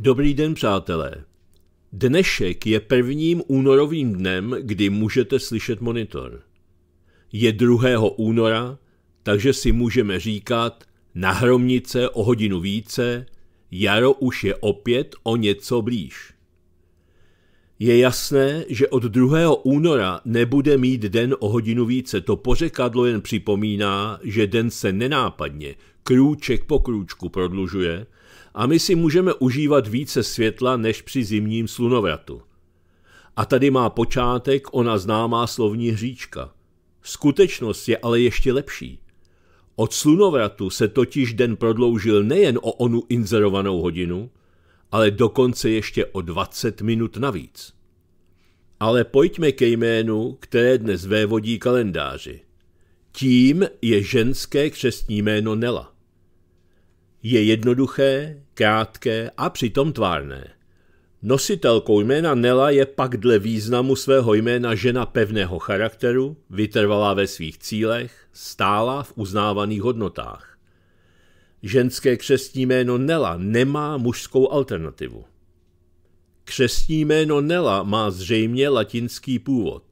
Dobrý den, přátelé. Dnešek je prvním únorovým dnem, kdy můžete slyšet monitor. Je 2. února, takže si můžeme říkat na hromnice o hodinu více, jaro už je opět o něco blíž. Je jasné, že od 2. února nebude mít den o hodinu více. To pořekadlo jen připomíná, že den se nenápadně, krůček po krůčku prodlužuje – a my si můžeme užívat více světla než při zimním slunovratu. A tady má počátek ona známá slovní hříčka. Skutečnost je ale ještě lepší. Od slunovratu se totiž den prodloužil nejen o onu inzerovanou hodinu, ale dokonce ještě o 20 minut navíc. Ale pojďme ke jménu, které dnes vévodí kalendáři. Tím je ženské křestní jméno Nela. Je jednoduché, krátké a přitom tvárné. Nositelkou jména Nela je pak dle významu svého jména žena pevného charakteru, vytrvalá ve svých cílech, stála v uznávaných hodnotách. Ženské křestní jméno Nela nemá mužskou alternativu. Křestní jméno Nela má zřejmě latinský původ.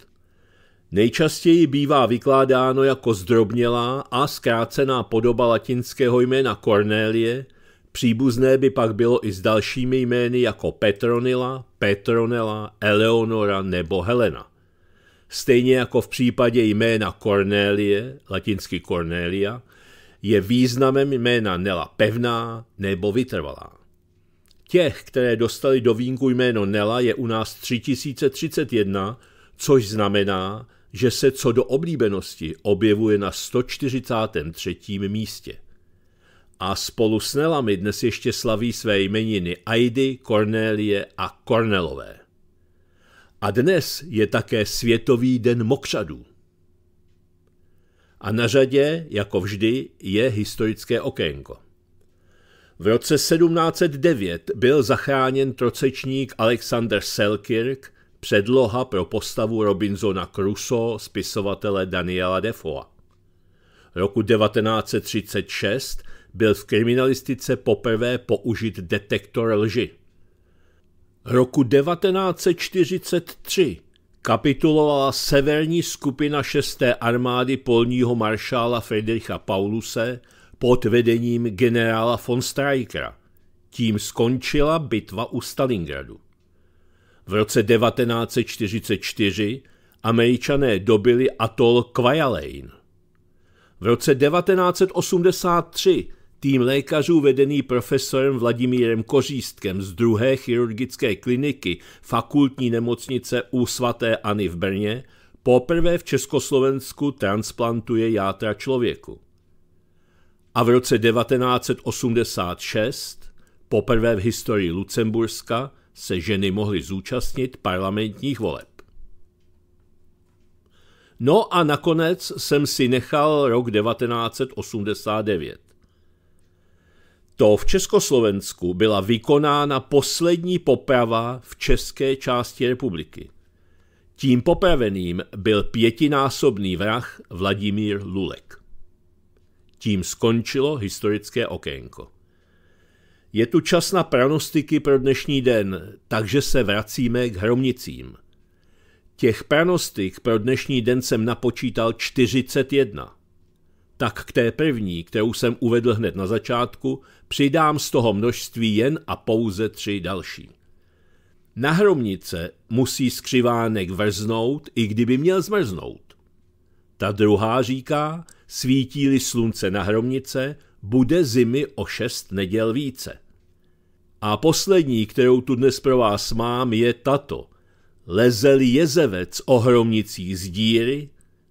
Nejčastěji bývá vykládáno jako zdrobnělá a zkrácená podoba latinského jména Cornélie, Příbuzné by pak bylo i s dalšími jmény jako Petronila, Petronela, Eleonora nebo Helena. Stejně jako v případě jména Cornélie, latinsky Cornelia, je významem jména Nela pevná nebo vytrvalá. Těch, které dostali do výjimku jméno Nela, je u nás 3031, což znamená, že se co do oblíbenosti objevuje na 143. místě a spolu s Nelami dnes ještě slaví své jmeniny Aidy, Cornélie a Kornelové. A dnes je také Světový den mokřadů. A na řadě, jako vždy, je historické okénko. V roce 1709 byl zachráněn trocečník Alexander Selkirk, předloha pro postavu Robinsona Crusoe spisovatele Daniela Defoe. Roku 1936 byl v kriminalistice poprvé použit detektor lži. Roku 1943 kapitulovala severní skupina 6. armády polního maršála Friedricha Pauluse pod vedením generála von Streikera. Tím skončila bitva u Stalingradu. V roce 1944 američané dobili atol Kwajalein. V roce 1983 Tým lékařů vedený profesorem Vladimírem Kořístkem z druhé chirurgické kliniky fakultní nemocnice u svatéAny v Brně poprvé v Československu transplantuje játra člověku. A v roce 1986, poprvé v historii Lucemburska, se ženy mohly zúčastnit parlamentních voleb. No a nakonec jsem si nechal rok 1989 to v Československu byla vykonána poslední poprava v české části republiky. Tím popraveným byl pětinásobný vrah Vladimír Lulek. Tím skončilo historické okénko. Je tu čas na pranostiky pro dnešní den, takže se vracíme k hromnicím. Těch pranostik pro dnešní den jsem napočítal 41 tak k té první, kterou jsem uvedl hned na začátku, přidám z toho množství jen a pouze tři další. Na hromnice musí skřivánek vrznout, i kdyby měl zmrznout. Ta druhá říká, svítí-li slunce na hromnice, bude zimy o šest neděl více. A poslední, kterou tu dnes pro vás mám, je tato. Lezel jezevec ohromnicí z díry,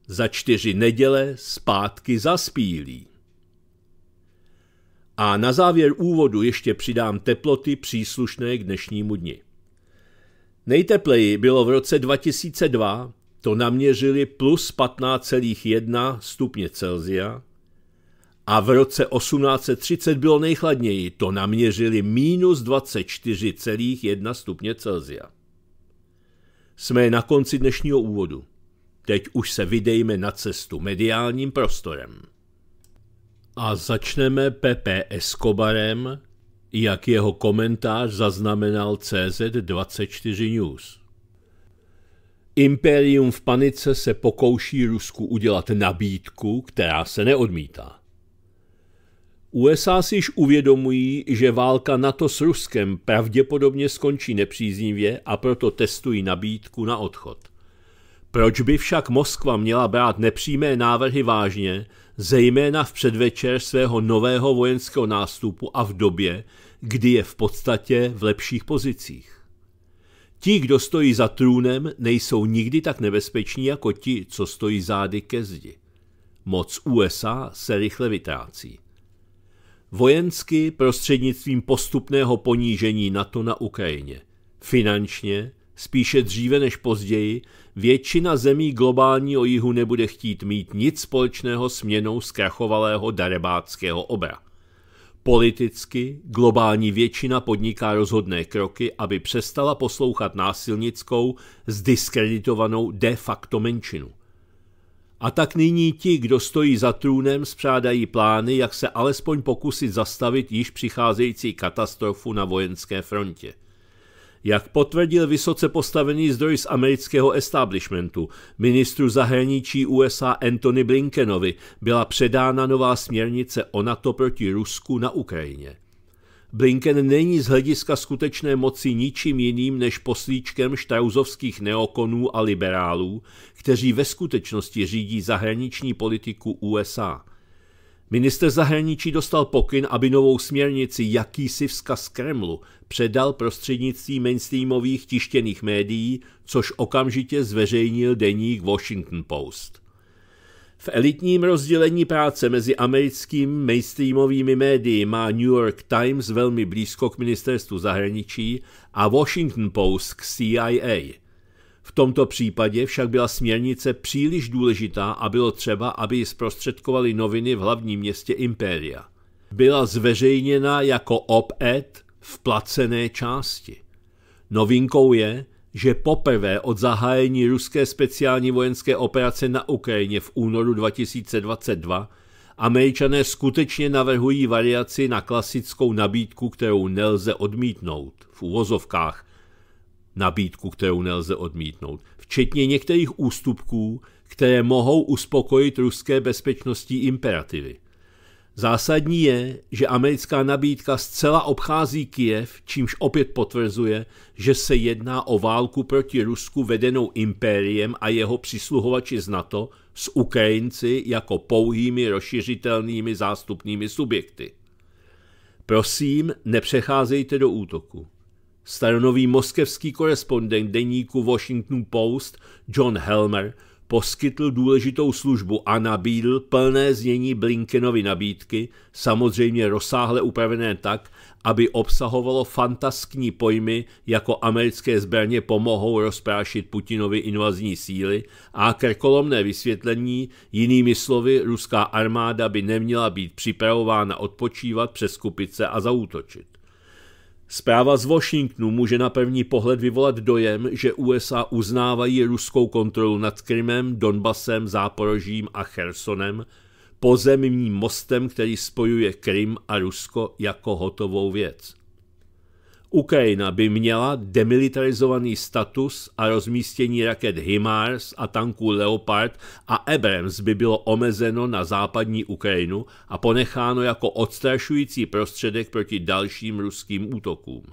za čtyři neděle zpátky zaspílí. A na závěr úvodu ještě přidám teploty příslušné k dnešnímu dni. Nejtepleji bylo v roce 2002, to naměřili plus 15,1 stupně Celzia, a v roce 1830 bylo nejchladněji, to naměřili minus 24,1 stupně Celzia. Jsme na konci dnešního úvodu. Teď už se vydejme na cestu mediálním prostorem. A začneme Pepe Escobarem, jak jeho komentář zaznamenal CZ24 News. Imperium v panice se pokouší Rusku udělat nabídku, která se neodmítá. USA si již uvědomují, že válka NATO s Ruskem pravděpodobně skončí nepříznivě a proto testují nabídku na odchod. Proč by však Moskva měla brát nepřímé návrhy vážně, zejména v předvečer svého nového vojenského nástupu a v době, kdy je v podstatě v lepších pozicích? Ti, kdo stojí za trůnem, nejsou nikdy tak nebezpeční jako ti, co stojí zády ke zdi. Moc USA se rychle vytrácí. Vojensky prostřednictvím postupného ponížení NATO na Ukrajině. Finančně, spíše dříve než později, většina zemí globálního jihu nebude chtít mít nic společného s měnou zkrachovalého darebáckého obra. Politicky globální většina podniká rozhodné kroky, aby přestala poslouchat násilnickou, zdiskreditovanou de facto menšinu. A tak nyní ti, kdo stojí za trůnem, zpřádají plány, jak se alespoň pokusit zastavit již přicházející katastrofu na vojenské frontě – jak potvrdil vysoce postavený zdroj z amerického establishmentu, ministru zahraničí USA Anthony Blinkenovi byla předána nová směrnice o NATO proti Rusku na Ukrajině. Blinken není z hlediska skutečné moci ničím jiným než poslíčkem štrauzovských neokonů a liberálů, kteří ve skutečnosti řídí zahraniční politiku USA – Minister zahraničí dostal pokyn, aby novou směrnici jakýsi vzkaz Kremlu předal prostřednictvím mainstreamových tištěných médií, což okamžitě zveřejnil deník Washington Post. V elitním rozdělení práce mezi americkým mainstreamovými médii má New York Times velmi blízko k ministerstvu zahraničí a Washington Post k CIA – v tomto případě však byla směrnice příliš důležitá a bylo třeba, aby ji zprostředkovali noviny v hlavním městě Impéria. Byla zveřejněna jako op-ed v placené části. Novinkou je, že poprvé od zahájení ruské speciální vojenské operace na Ukrajině v únoru 2022 Američané skutečně navrhují variaci na klasickou nabídku, kterou nelze odmítnout v úvozovkách, nabídku, kterou nelze odmítnout, včetně některých ústupků, které mohou uspokojit ruské bezpečnostní imperativy. Zásadní je, že americká nabídka zcela obchází Kiev, čímž opět potvrzuje, že se jedná o válku proti Rusku vedenou impériem a jeho přisluhovači z NATO s Ukrajinci jako pouhými rozšiřitelnými zástupnými subjekty. Prosím, nepřecházejte do útoku. Staronový moskevský korespondent deníku Washington Post John Helmer poskytl důležitou službu a nabídl plné znění Blinkenovy nabídky, samozřejmě rozsáhle upravené tak, aby obsahovalo fantaskní pojmy, jako americké zbraně pomohou rozprášit Putinovi invazní síly a krkolomné vysvětlení, jinými slovy, ruská armáda by neměla být připravována odpočívat, přeskupit se a zaútočit. Zpráva z Washingtonu může na první pohled vyvolat dojem, že USA uznávají ruskou kontrolu nad Krymem, Donbasem, Záporožím a Chersonem, pozemním mostem, který spojuje Krym a Rusko jako hotovou věc. Ukrajina by měla demilitarizovaný status a rozmístění raket HIMARS a tanků Leopard a Abrams by bylo omezeno na západní Ukrajinu a ponecháno jako odstrašující prostředek proti dalším ruským útokům.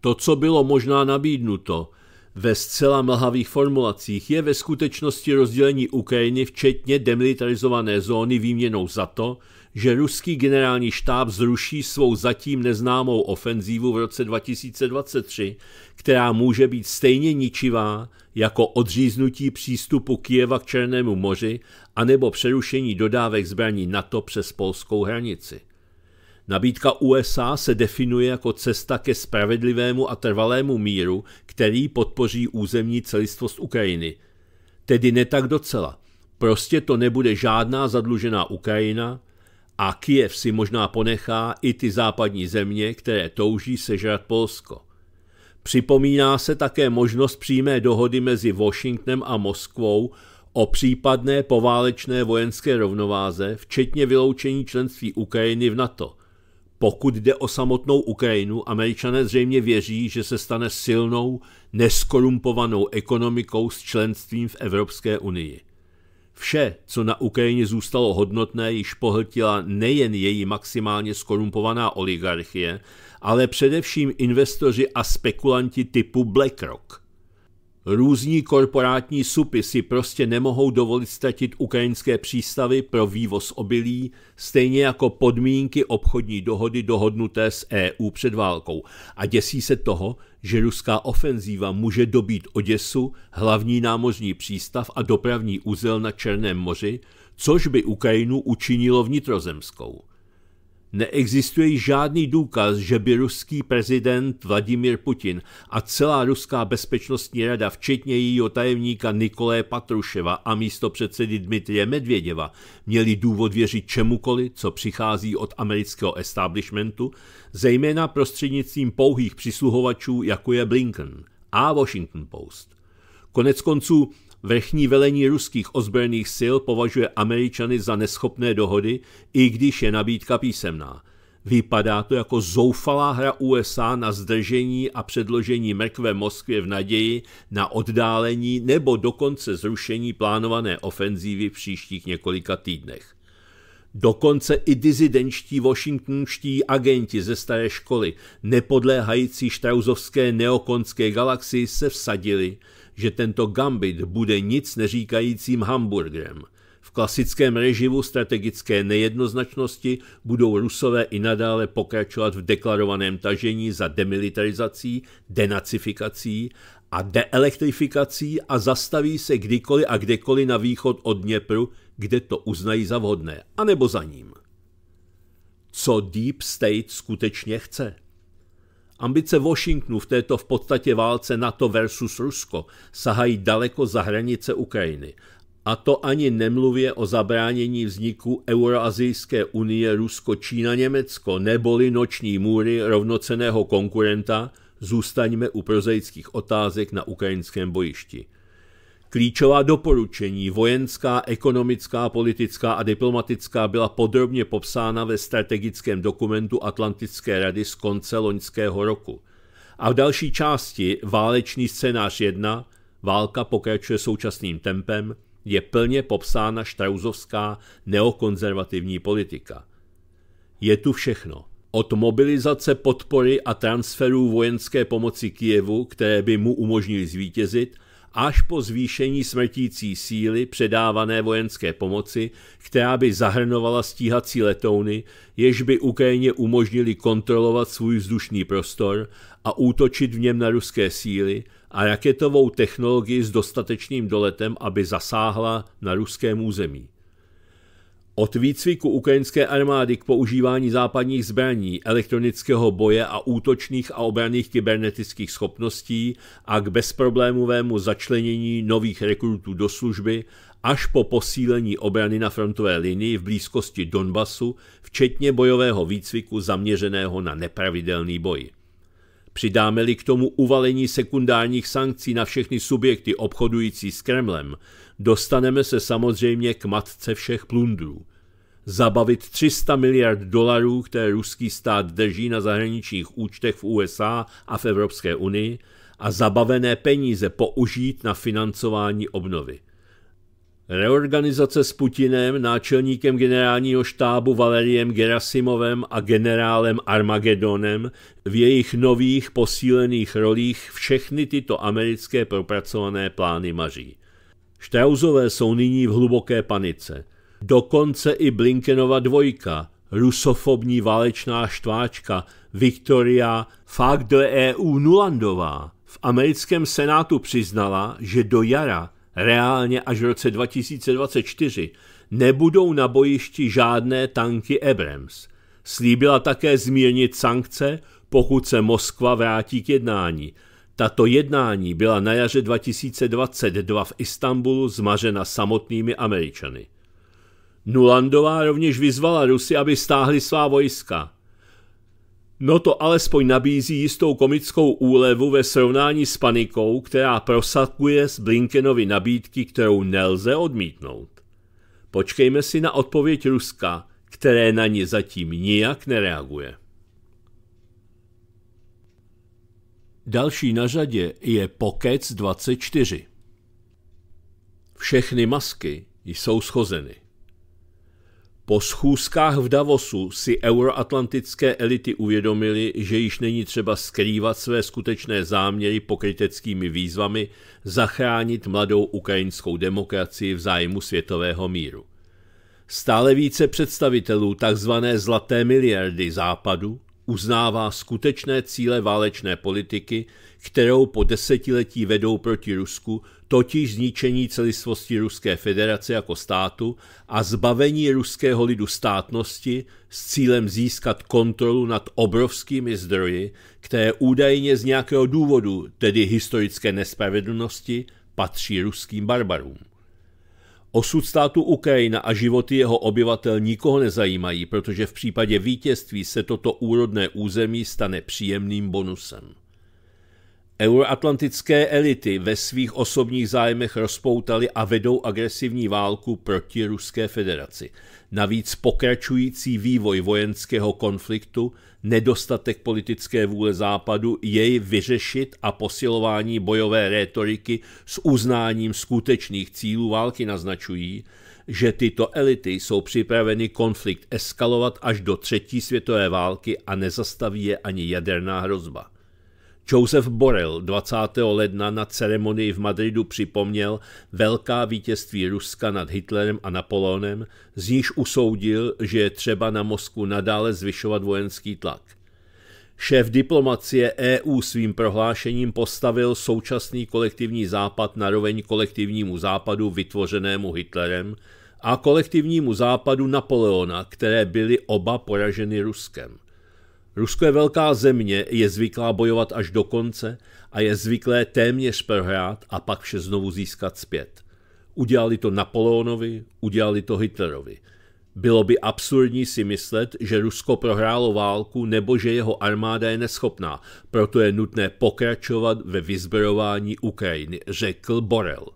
To, co bylo možná nabídnuto, ve zcela mlhavých formulacích je ve skutečnosti rozdělení Ukrajiny včetně demilitarizované zóny výměnou za to, že ruský generální štáb zruší svou zatím neznámou ofenzívu v roce 2023, která může být stejně ničivá jako odříznutí přístupu Kijeva k Černému moři anebo přerušení dodávek zbraní NATO přes polskou hranici. Nabídka USA se definuje jako cesta ke spravedlivému a trvalému míru, který podpoří územní celistvost Ukrajiny. Tedy ne tak docela. Prostě to nebude žádná zadlužená Ukrajina, a Kiev si možná ponechá i ty západní země, které touží sežrat Polsko. Připomíná se také možnost přímé dohody mezi Washingtonem a Moskvou o případné poválečné vojenské rovnováze, včetně vyloučení členství Ukrajiny v NATO. Pokud jde o samotnou Ukrajinu, američané zřejmě věří, že se stane silnou, neskorumpovanou ekonomikou s členstvím v Evropské unii. Vše, co na Ukrajině zůstalo hodnotné, již pohltila nejen její maximálně skorumpovaná oligarchie, ale především investoři a spekulanti typu BlackRock. Různí korporátní supy si prostě nemohou dovolit ztratit ukrajinské přístavy pro vývoz obilí, stejně jako podmínky obchodní dohody dohodnuté s EU před válkou. A děsí se toho, že ruská ofenzíva může dobít Oděsu, hlavní námořní přístav a dopravní úzel na Černém moři, což by Ukrajinu učinilo vnitrozemskou. Neexistuje žádný důkaz, že by ruský prezident Vladimir Putin a celá ruská bezpečnostní rada, včetně jejího tajemníka Nikolaje Patruševa a místo předsedy Dmitrie Medvěděva, měli důvod věřit čemukoli, co přichází od amerického establishmentu, zejména prostřednictvím pouhých přisluhovačů, jako je Blinken a Washington Post. Konec konců Vrchní velení ruských ozbrojených sil považuje Američany za neschopné dohody, i když je nabídka písemná. Vypadá to jako zoufalá hra USA na zdržení a předložení mrkve Moskvě v naději na oddálení nebo dokonce zrušení plánované ofenzívy v příštích několika týdnech. Dokonce i dizidenčtí washingtonští agenti ze staré školy, nepodléhající štrauzovské neokonské galaxii, se vsadili – že tento gambit bude nic neříkajícím hamburgerem. V klasickém režimu strategické nejednoznačnosti budou Rusové i nadále pokračovat v deklarovaném tažení za demilitarizací, denacifikací a deelektrifikací a zastaví se kdykoliv a kdekoliv na východ od Dněpru, kde to uznají za vhodné, anebo za ním. Co Deep State skutečně chce? Ambice Washingtonu v této v podstatě válce NATO versus Rusko sahají daleko za hranice Ukrajiny. A to ani nemluvě o zabránění vzniku Euroazijské unie Rusko-Čína-Německo neboli noční můry rovnoceného konkurenta, zůstaňme u prozaických otázek na ukrajinském bojišti – Klíčová doporučení vojenská, ekonomická, politická a diplomatická byla podrobně popsána ve strategickém dokumentu Atlantické rady z konce loňského roku. A v další části Válečný scénář 1, válka pokračuje současným tempem, je plně popsána štrauzovská neokonzervativní politika. Je tu všechno. Od mobilizace podpory a transferů vojenské pomoci Kijevu, které by mu umožnili zvítězit – až po zvýšení smrtící síly předávané vojenské pomoci, která by zahrnovala stíhací letouny, jež by Ukrajině umožnili kontrolovat svůj vzdušný prostor a útočit v něm na ruské síly a raketovou technologii s dostatečným doletem, aby zasáhla na ruském území. Od výcviku ukrajinské armády k používání západních zbraní, elektronického boje a útočných a obraných kybernetických schopností a k bezproblémovému začlenění nových rekrutů do služby až po posílení obrany na frontové linii v blízkosti Donbasu, včetně bojového výcviku zaměřeného na nepravidelný boj. Přidáme-li k tomu uvalení sekundárních sankcí na všechny subjekty obchodující s Kremlem, dostaneme se samozřejmě k matce všech plundrů. Zabavit 300 miliard dolarů, které ruský stát drží na zahraničních účtech v USA a v Evropské unii, a zabavené peníze použít na financování obnovy. Reorganizace s Putinem, náčelníkem generálního štábu Valeriem Gerasimovem a generálem Armagedonem v jejich nových posílených rolích všechny tyto americké propracované plány maří. Štrauzové jsou nyní v hluboké panice. Dokonce i Blinkenova dvojka, rusofobní válečná štváčka Victoria Fakt EU e Nulandová v americkém senátu přiznala, že do jara Reálně až v roce 2024 nebudou na bojišti žádné tanky Abrams. Slíbila také zmírnit sankce, pokud se Moskva vrátí k jednání. Tato jednání byla na jaře 2022 v Istanbulu zmařena samotnými Američany. Nulandová rovněž vyzvala Rusy, aby stáhli svá vojska. No to alespoň nabízí jistou komickou úlevu ve srovnání s panikou, která prosakuje z Blinkenovy nabídky, kterou nelze odmítnout. Počkejme si na odpověď Ruska, které na ní zatím nijak nereaguje. Další na řadě je Pokec 24. Všechny masky jsou schozeny. Po schůzkách v Davosu si euroatlantické elity uvědomili, že již není třeba skrývat své skutečné záměry pokryteckými výzvami zachránit mladou ukrajinskou demokracii v zájmu světového míru. Stále více představitelů tzv. zlaté miliardy západu uznává skutečné cíle válečné politiky, kterou po desetiletí vedou proti Rusku totiž zničení celistvosti Ruské federace jako státu a zbavení ruského lidu státnosti s cílem získat kontrolu nad obrovskými zdroji, které údajně z nějakého důvodu, tedy historické nespravedlnosti, patří ruským barbarům. Osud státu Ukrajina a životy jeho obyvatel nikoho nezajímají, protože v případě vítězství se toto úrodné území stane příjemným bonusem. Euroatlantické elity ve svých osobních zájmech rozpoutali a vedou agresivní válku proti Ruské federaci. Navíc pokračující vývoj vojenského konfliktu, nedostatek politické vůle Západu jej vyřešit a posilování bojové rétoriky s uznáním skutečných cílů války naznačují, že tyto elity jsou připraveny konflikt eskalovat až do třetí světové války a nezastaví je ani jaderná hrozba. Joseph Borrell 20. ledna na ceremonii v Madridu připomněl velká vítězství Ruska nad Hitlerem a Napoleonem, z níž usoudil, že je třeba na Moskvu nadále zvyšovat vojenský tlak. Šéf diplomacie EU svým prohlášením postavil současný kolektivní západ na roveň kolektivnímu západu vytvořenému Hitlerem a kolektivnímu západu Napoleona, které byly oba poraženy Ruskem. Rusko je velká země, je zvyklá bojovat až do konce a je zvyklé téměř prohrát a pak vše znovu získat zpět. Udělali to Napoleonovi, udělali to Hitlerovi. Bylo by absurdní si myslet, že Rusko prohrálo válku nebo že jeho armáda je neschopná, proto je nutné pokračovat ve vyzbrojování Ukrajiny, řekl Borel.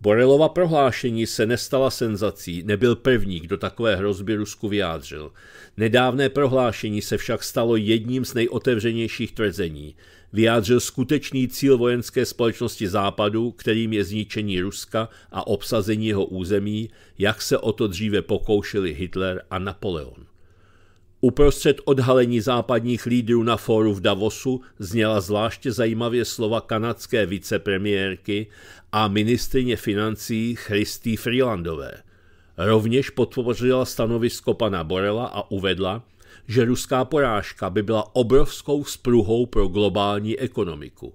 Borelova prohlášení se nestala senzací, nebyl první, kdo takové hrozby Rusku vyjádřil. Nedávné prohlášení se však stalo jedním z nejotevřenějších tvrzení. Vyjádřil skutečný cíl vojenské společnosti Západu, kterým je zničení Ruska a obsazení jeho území, jak se o to dříve pokoušeli Hitler a Napoleon. Uprostřed odhalení západních lídrů na fóru v Davosu zněla zvláště zajímavě slova kanadské vicepremiérky a ministrině financí Christy Freelandové. Rovněž podpořila stanovisko pana Borela a uvedla, že ruská porážka by byla obrovskou spruhou pro globální ekonomiku.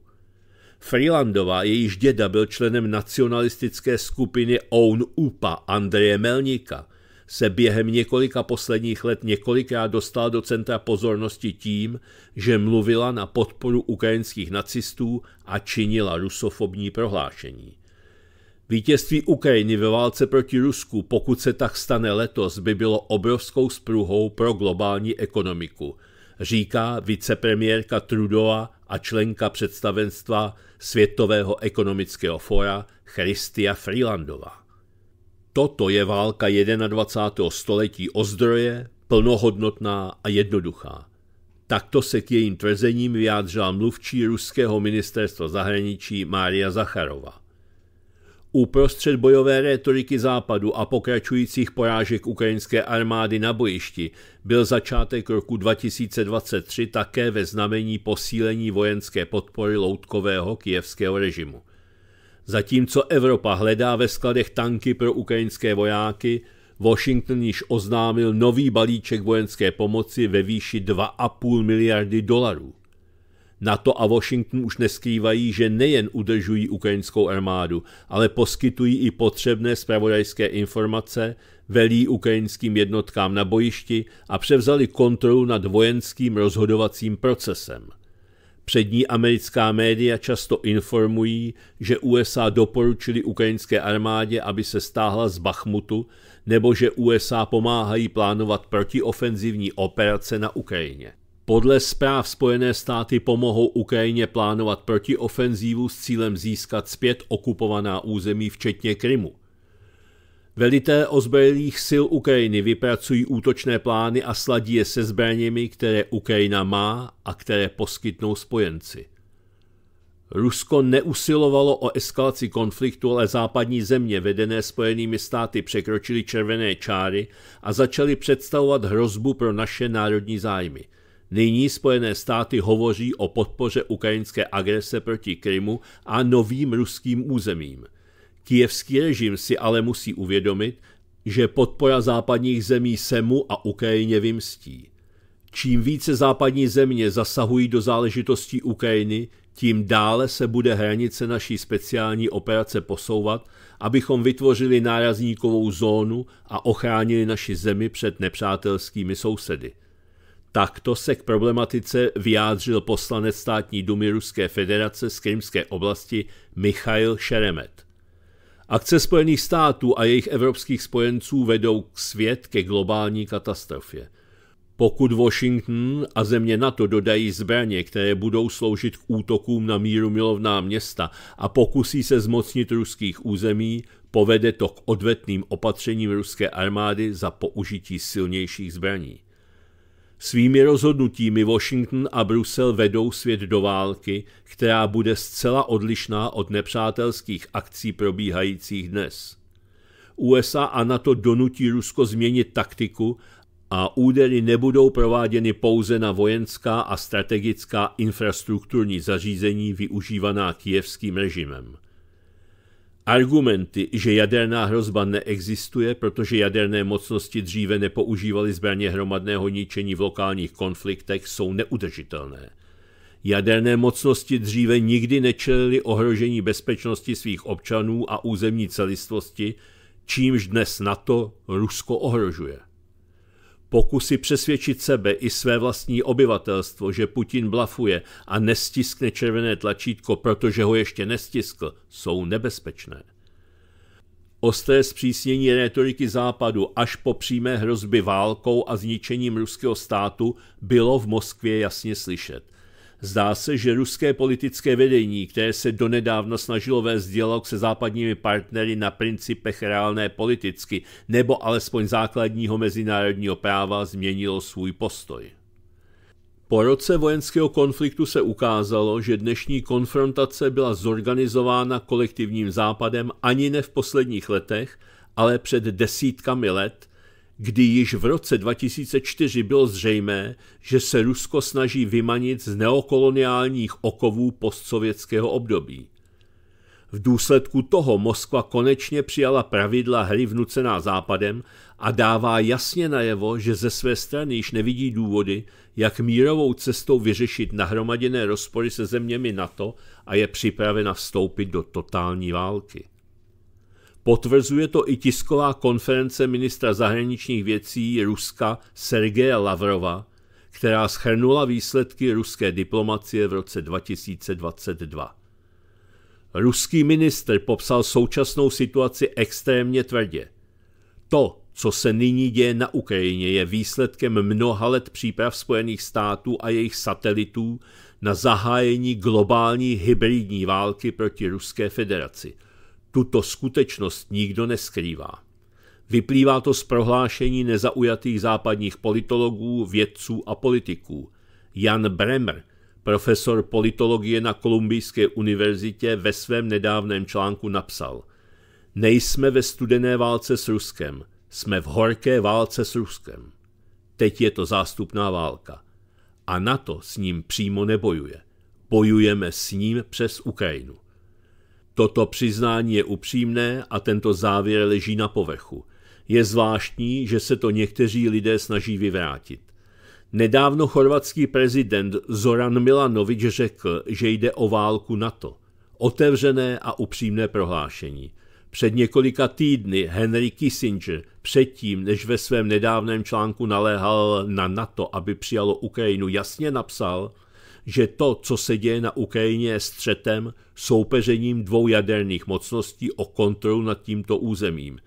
Freelandová, jejíž děda byl členem nacionalistické skupiny OUN UPA Andreje Melníka – se během několika posledních let několikrát dostala do centra pozornosti tím, že mluvila na podporu ukrajinských nacistů a činila rusofobní prohlášení. Vítězství Ukrajiny ve válce proti Rusku, pokud se tak stane letos, by bylo obrovskou spruhou pro globální ekonomiku, říká vicepremiérka Trudova a členka představenstva Světového ekonomického fora Christia Freelandova. Toto je válka 21. století o zdroje, plnohodnotná a jednoduchá. Takto se k jejím tvrzením vyjádřila mluvčí ruského ministerstva zahraničí Mária Zacharova. Uprostřed bojové retoriky západu a pokračujících porážek ukrajinské armády na bojišti byl začátek roku 2023 také ve znamení posílení vojenské podpory loutkového kijevského režimu – Zatímco Evropa hledá ve skladech tanky pro ukrajinské vojáky, Washington již oznámil nový balíček vojenské pomoci ve výši 2,5 miliardy dolarů. NATO a Washington už neskrývají, že nejen udržují ukrajinskou armádu, ale poskytují i potřebné spravodajské informace, velí ukrajinským jednotkám na bojišti a převzali kontrolu nad vojenským rozhodovacím procesem. Přední americká média často informují, že USA doporučili ukrajinské armádě, aby se stáhla z Bachmutu, nebo že USA pomáhají plánovat protiofenzivní operace na Ukrajině. Podle zpráv Spojené státy pomohou Ukrajině plánovat protiofenzívu s cílem získat zpět okupovaná území, včetně Krymu. Velité ozbrojených sil Ukrajiny vypracují útočné plány a sladí je se zbraněmi, které Ukrajina má a které poskytnou spojenci. Rusko neusilovalo o eskalaci konfliktu, ale západní země vedené Spojenými státy překročily červené čáry a začaly představovat hrozbu pro naše národní zájmy. Nyní Spojené státy hovoří o podpoře ukrajinské agrese proti Krymu a novým ruským územím – Kijevský režim si ale musí uvědomit, že podpora západních zemí se mu a Ukrajině vymstí. Čím více západní země zasahují do záležitostí Ukrajiny, tím dále se bude hranice naší speciální operace posouvat, abychom vytvořili nárazníkovou zónu a ochránili naši zemi před nepřátelskými sousedy. Takto se k problematice vyjádřil poslanec státní dumy Ruské federace z Krymské oblasti Michail Šeremet. Akce Spojených států a jejich evropských spojenců vedou k svět ke globální katastrofě. Pokud Washington a země NATO dodají zbraně, které budou sloužit k útokům na míru milovná města a pokusí se zmocnit ruských území, povede to k odvetným opatřením ruské armády za použití silnějších zbraní. Svými rozhodnutími Washington a Brusel vedou svět do války, která bude zcela odlišná od nepřátelských akcí probíhajících dnes. USA a NATO donutí Rusko změnit taktiku a údery nebudou prováděny pouze na vojenská a strategická infrastrukturní zařízení využívaná kijevským režimem. Argumenty, že jaderná hrozba neexistuje, protože jaderné mocnosti dříve nepoužívaly zbraně hromadného ničení v lokálních konfliktech, jsou neudržitelné. Jaderné mocnosti dříve nikdy nečelily ohrožení bezpečnosti svých občanů a územní celistvosti, čímž dnes NATO Rusko ohrožuje. Pokusy přesvědčit sebe i své vlastní obyvatelstvo, že Putin blafuje a nestiskne červené tlačítko, protože ho ještě nestiskl, jsou nebezpečné. Osté zpřísnění retoriky Západu až po přímé hrozby válkou a zničením ruského státu bylo v Moskvě jasně slyšet. Zdá se, že ruské politické vedení, které se donedávna snažilo vést dialog se západními partnery na principech reálné politicky nebo alespoň základního mezinárodního práva, změnilo svůj postoj. Po roce vojenského konfliktu se ukázalo, že dnešní konfrontace byla zorganizována kolektivním západem ani ne v posledních letech, ale před desítkami let – kdy již v roce 2004 bylo zřejmé, že se Rusko snaží vymanit z neokoloniálních okovů postsovětského období. V důsledku toho Moskva konečně přijala pravidla hry vnucená Západem a dává jasně najevo, že ze své strany již nevidí důvody, jak mírovou cestou vyřešit nahromaděné rozpory se zeměmi NATO a je připravena vstoupit do totální války. Potvrzuje to i tisková konference ministra zahraničních věcí Ruska Sergeja Lavrova, která schrnula výsledky ruské diplomacie v roce 2022. Ruský ministr popsal současnou situaci extrémně tvrdě. To, co se nyní děje na Ukrajině, je výsledkem mnoha let příprav Spojených států a jejich satelitů na zahájení globální hybridní války proti Ruské federaci – tuto skutečnost nikdo neskrývá. Vyplývá to z prohlášení nezaujatých západních politologů, vědců a politiků. Jan Bremer, profesor politologie na Kolumbijské univerzitě, ve svém nedávném článku napsal: Nejsme ve studené válce s Ruskem, jsme v horké válce s Ruskem. Teď je to zástupná válka. A NATO s ním přímo nebojuje. Bojujeme s ním přes Ukrajinu. Toto přiznání je upřímné a tento závěr leží na povrchu. Je zvláštní, že se to někteří lidé snaží vyvrátit. Nedávno chorvatský prezident Zoran Milanovič řekl, že jde o válku NATO. Otevřené a upřímné prohlášení. Před několika týdny Henry Kissinger, předtím než ve svém nedávném článku naléhal na NATO, aby přijalo Ukrajinu, jasně napsal, že to, co se děje na Ukrajině, je střetem, soupeřením dvou jaderných mocností o kontrolu nad tímto územím.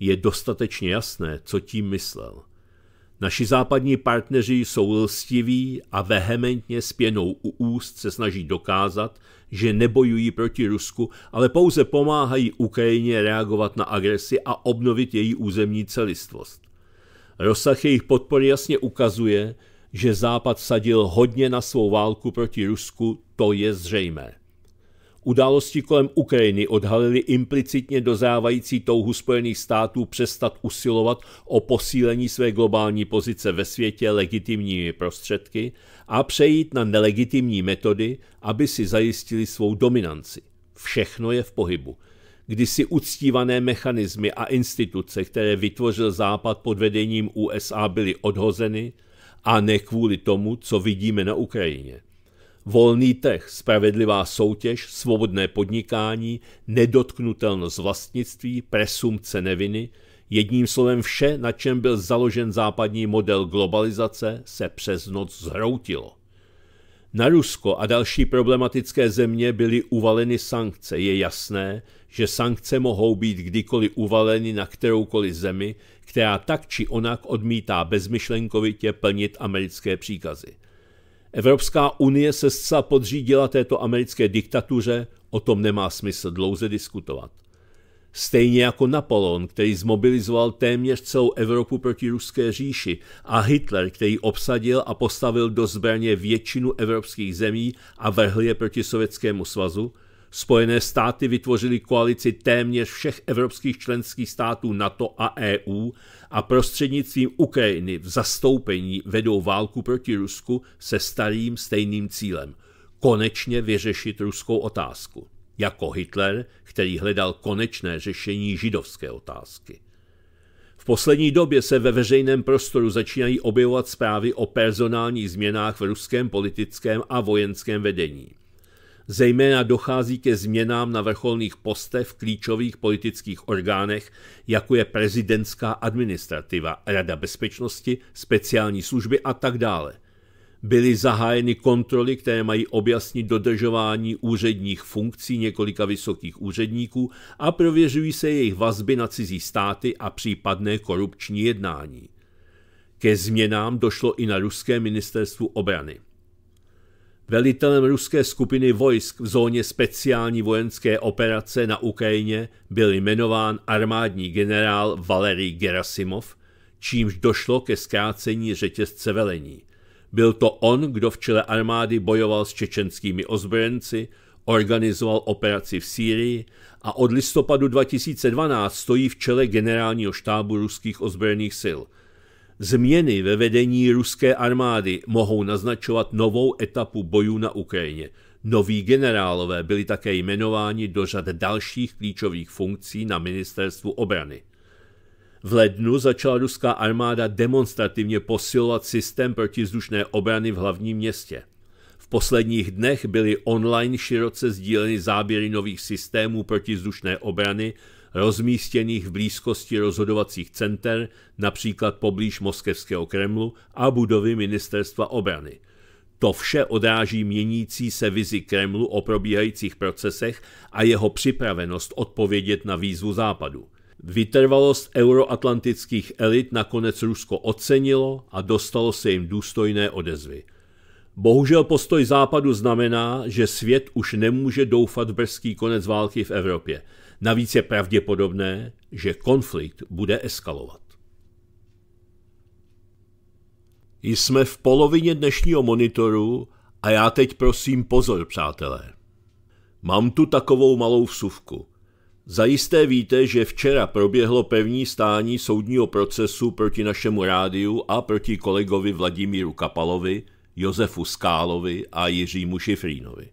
Je dostatečně jasné, co tím myslel. Naši západní partneři jsou lstiví a vehementně s pěnou u úst se snaží dokázat, že nebojují proti Rusku, ale pouze pomáhají Ukrajině reagovat na agresi a obnovit její územní celistvost. Rozsah jejich podpory jasně ukazuje, že Západ sadil hodně na svou válku proti Rusku, to je zřejmé. Události kolem Ukrajiny odhalily implicitně dozávající touhu Spojených států přestat usilovat o posílení své globální pozice ve světě legitimními prostředky a přejít na nelegitimní metody, aby si zajistili svou dominanci. Všechno je v pohybu. Kdysi uctívané mechanismy a instituce, které vytvořil Západ pod vedením USA, byly odhozeny – a ne kvůli tomu, co vidíme na Ukrajině. Volný trh, spravedlivá soutěž, svobodné podnikání, nedotknutelnost vlastnictví, presumce neviny, jedním slovem vše, na čem byl založen západní model globalizace, se přes noc zhroutilo. Na Rusko a další problematické země byly uvaleny sankce. Je jasné, že sankce mohou být kdykoliv uvaleny na kteroukoliv zemi, která tak či onak odmítá bezmyšlenkovitě plnit americké příkazy. Evropská unie se zcela podřídila této americké diktatuře, o tom nemá smysl dlouze diskutovat. Stejně jako Napoleon, který zmobilizoval téměř celou Evropu proti ruské říši a Hitler, který obsadil a postavil do zbraně většinu evropských zemí a vrhl je proti Sovětskému svazu, Spojené státy vytvořily koalici téměř všech evropských členských států NATO a EU a prostřednictvím Ukrajiny v zastoupení vedou válku proti Rusku se starým stejným cílem – konečně vyřešit ruskou otázku jako Hitler, který hledal konečné řešení židovské otázky. V poslední době se ve veřejném prostoru začínají objevovat zprávy o personálních změnách v ruském politickém a vojenském vedení. Zejména dochází ke změnám na vrcholných postech v klíčových politických orgánech, jako je prezidentská administrativa, Rada bezpečnosti, speciální služby a tak dále byly zahájeny kontroly, které mají objasnit dodržování úředních funkcí několika vysokých úředníků a prověřují se jejich vazby na cizí státy a případné korupční jednání. Ke změnám došlo i na ruské ministerstvu obrany. Velitelem ruské skupiny vojsk v zóně speciální vojenské operace na Ukrajině byl jmenován armádní generál Valery Gerasimov, čímž došlo ke zkrácení řetězce velení – byl to on, kdo v čele armády bojoval s čečenskými ozbrojenci, organizoval operaci v Sýrii a od listopadu 2012 stojí v čele generálního štábu ruských ozbrojených sil. Změny ve vedení ruské armády mohou naznačovat novou etapu bojů na Ukrajině. Noví generálové byli také jmenováni do řad dalších klíčových funkcí na ministerstvu obrany. V lednu začala ruská armáda demonstrativně posilovat systém protizdušné obrany v hlavním městě. V posledních dnech byly online široce sdíleny záběry nových systémů protizdušné obrany, rozmístěných v blízkosti rozhodovacích center, například poblíž Moskevského Kremlu a budovy Ministerstva obrany. To vše odráží měnící se vizi Kremlu o probíhajících procesech a jeho připravenost odpovědět na výzvu Západu. Vytrvalost euroatlantických elit nakonec Rusko ocenilo a dostalo se jim důstojné odezvy. Bohužel postoj západu znamená, že svět už nemůže doufat v brzký konec války v Evropě. Navíc je pravděpodobné, že konflikt bude eskalovat. Jsme v polovině dnešního monitoru a já teď prosím pozor, přátelé. Mám tu takovou malou vsuvku – Zajisté víte, že včera proběhlo pevní stání soudního procesu proti našemu rádiu a proti kolegovi Vladimíru Kapalovi, Josefu Skálovi a Jiřímu Šifrínovi.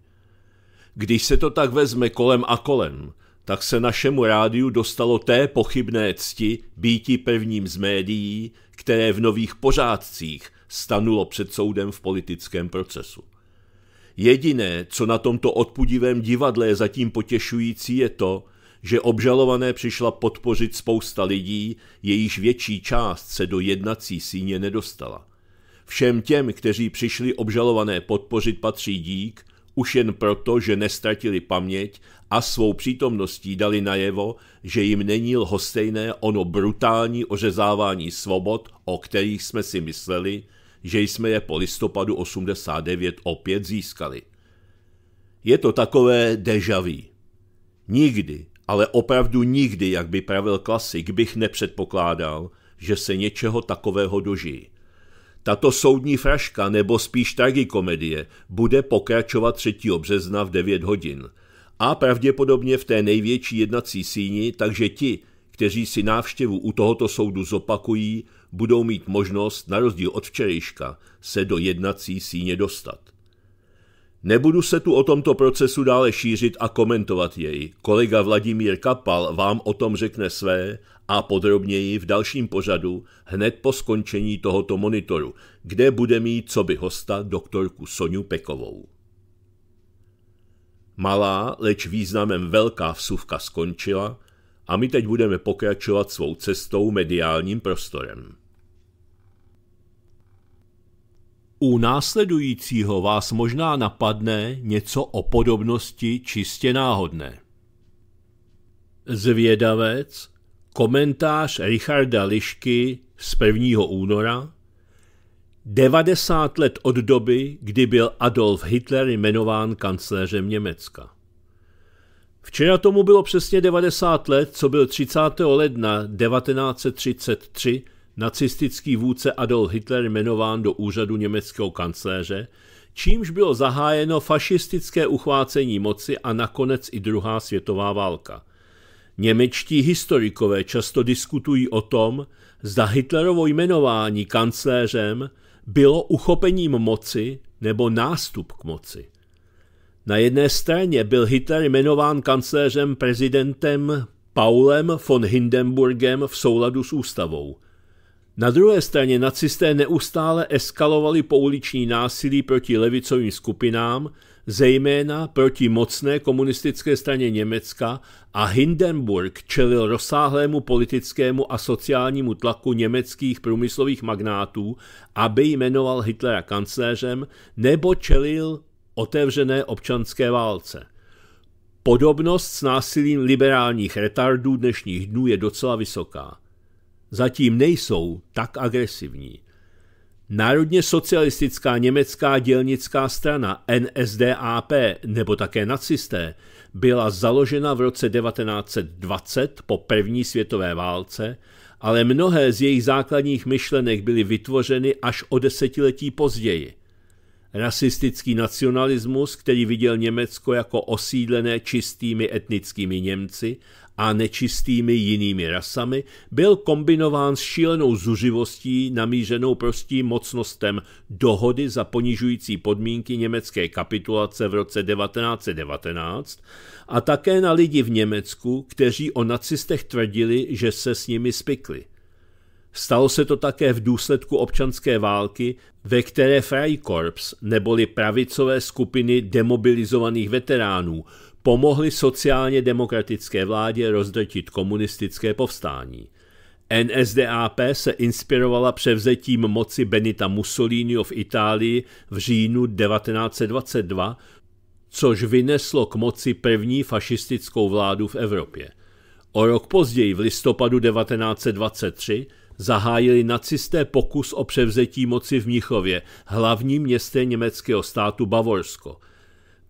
Když se to tak vezme kolem a kolem, tak se našemu rádiu dostalo té pochybné cti býti prvním z médií, které v nových pořádcích stanulo před soudem v politickém procesu. Jediné, co na tomto odpudivém divadle je zatím potěšující, je to, že obžalované přišla podpořit spousta lidí, jejíž větší část se do jednací síně nedostala. Všem těm, kteří přišli obžalované podpořit, patří dík, už jen proto, že nestratili paměť a svou přítomností dali najevo, že jim není lhostejné ono brutální ořezávání svobod, o kterých jsme si mysleli, že jsme je po listopadu 89 opět získali. Je to takové deja vu. Nikdy, ale opravdu nikdy, jak by pravil klasik, bych nepředpokládal, že se něčeho takového dožijí. Tato soudní fraška, nebo spíš tragikomedie, bude pokračovat 3. března v 9 hodin a pravděpodobně v té největší jednací síni, takže ti, kteří si návštěvu u tohoto soudu zopakují, budou mít možnost, na rozdíl od včerejška, se do jednací síně dostat. Nebudu se tu o tomto procesu dále šířit a komentovat jej. Kolega Vladimír Kapal vám o tom řekne své a podrobněji v dalším pořadu hned po skončení tohoto monitoru, kde bude mít co by hosta doktorku Soniu Pekovou. Malá, leč významem velká vsuvka skončila a my teď budeme pokračovat svou cestou mediálním prostorem. U následujícího vás možná napadne něco o podobnosti čistě náhodné. Zvědavec, komentář Richarda Lišky z 1. února, 90 let od doby, kdy byl Adolf Hitler jmenován kancléřem Německa. Včera tomu bylo přesně 90 let, co byl 30. ledna 1933 nacistický vůdce Adolf Hitler jmenován do úřadu německého kancléře, čímž bylo zahájeno fašistické uchvácení moci a nakonec i druhá světová válka. Němečtí historikové často diskutují o tom, zda Hitlerovo jmenování kancléřem bylo uchopením moci nebo nástup k moci. Na jedné straně byl Hitler jmenován kancléřem prezidentem Paulem von Hindenburgem v souladu s ústavou – na druhé straně nacisté neustále eskalovali pouliční násilí proti levicovým skupinám, zejména proti mocné komunistické straně Německa a Hindenburg čelil rozsáhlému politickému a sociálnímu tlaku německých průmyslových magnátů, aby jmenoval Hitlera kancléřem, nebo čelil otevřené občanské válce. Podobnost s násilím liberálních retardů dnešních dnů je docela vysoká zatím nejsou tak agresivní. Národně socialistická německá dělnická strana NSDAP nebo také nacisté byla založena v roce 1920 po první světové válce, ale mnohé z jejich základních myšlenek byly vytvořeny až o desetiletí později. Rasistický nacionalismus, který viděl Německo jako osídlené čistými etnickými Němci a nečistými jinými rasami, byl kombinován s šílenou zuřivostí namířenou prostým mocnostem dohody za ponižující podmínky německé kapitulace v roce 1919 a také na lidi v Německu, kteří o nacistech tvrdili, že se s nimi spikli. Stalo se to také v důsledku občanské války, ve které Freikorps neboli pravicové skupiny demobilizovaných veteránů Pomohli sociálně demokratické vládě rozdrtit komunistické povstání. NSDAP se inspirovala převzetím moci Benita Mussoliniho v Itálii v říjnu 1922, což vyneslo k moci první fašistickou vládu v Evropě. O rok později, v listopadu 1923, zahájili nacisté pokus o převzetí moci v Mnichově, hlavním městě německého státu Bavorsko –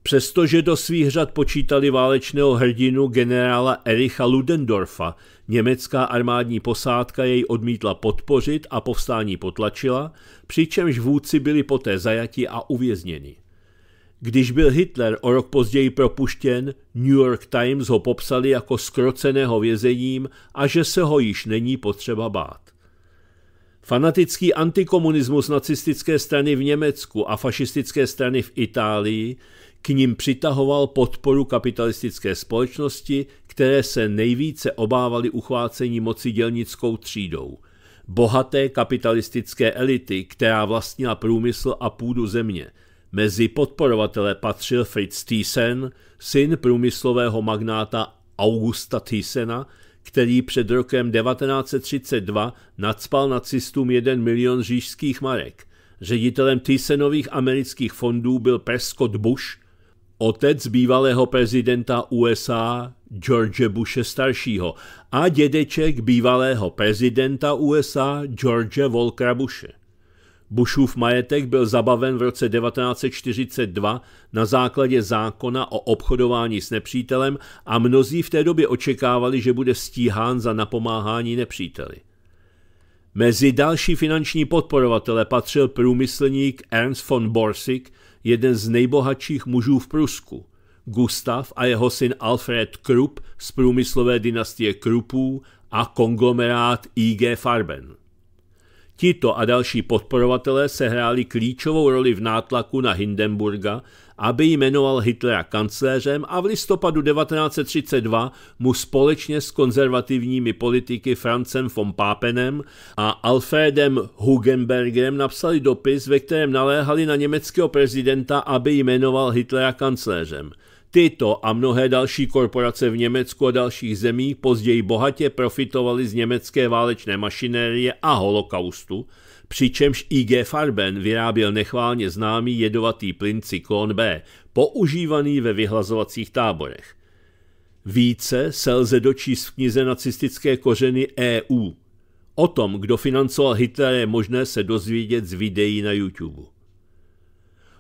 Přestože do svých řad počítali válečného hrdinu generála Ericha Ludendorfa, německá armádní posádka jej odmítla podpořit a povstání potlačila, přičemž vůdci byli poté zajati a uvězněni. Když byl Hitler o rok později propuštěn, New York Times ho popsali jako skroceného vězením a že se ho již není potřeba bát. Fanatický antikomunismus nacistické strany v Německu a fašistické strany v Itálii k ním přitahoval podporu kapitalistické společnosti, které se nejvíce obávaly uchvácení moci dělnickou třídou. Bohaté kapitalistické elity, která vlastnila průmysl a půdu země. Mezi podporovatele patřil Fritz Thyssen, syn průmyslového magnáta Augusta Thyssena, který před rokem 1932 nadspal nacistům 1 milion řížských marek. Ředitelem Thyssenových amerických fondů byl Prescott Bush, otec bývalého prezidenta USA George Bushe staršího a dědeček bývalého prezidenta USA George Volkra Bushe. Bushův majetek byl zabaven v roce 1942 na základě zákona o obchodování s nepřítelem a mnozí v té době očekávali, že bude stíhán za napomáhání nepříteli. Mezi další finanční podporovatele patřil průmyslník Ernst von Borsig, jeden z nejbohatších mužů v Prusku. Gustav a jeho syn Alfred Krupp z průmyslové dynastie Kruppů a konglomerát IG Farben. Tito a další podporovatelé sehráli klíčovou roli v nátlaku na Hindenburga, aby jmenoval Hitlera kancléřem a v listopadu 1932 mu společně s konzervativními politiky Francem von Papenem a Alfredem Hugenbergem napsali dopis, ve kterém naléhali na německého prezidenta, aby jmenoval Hitlera kancléřem. Tyto a mnohé další korporace v Německu a dalších zemích později bohatě profitovaly z německé válečné mašinérie a holokaustu, přičemž IG Farben vyráběl nechválně známý jedovatý plyn cyklon B, používaný ve vyhlazovacích táborech. Více se lze dočíst v knize nacistické kořeny EU. O tom, kdo financoval Hitlera, je možné se dozvědět z videí na YouTube.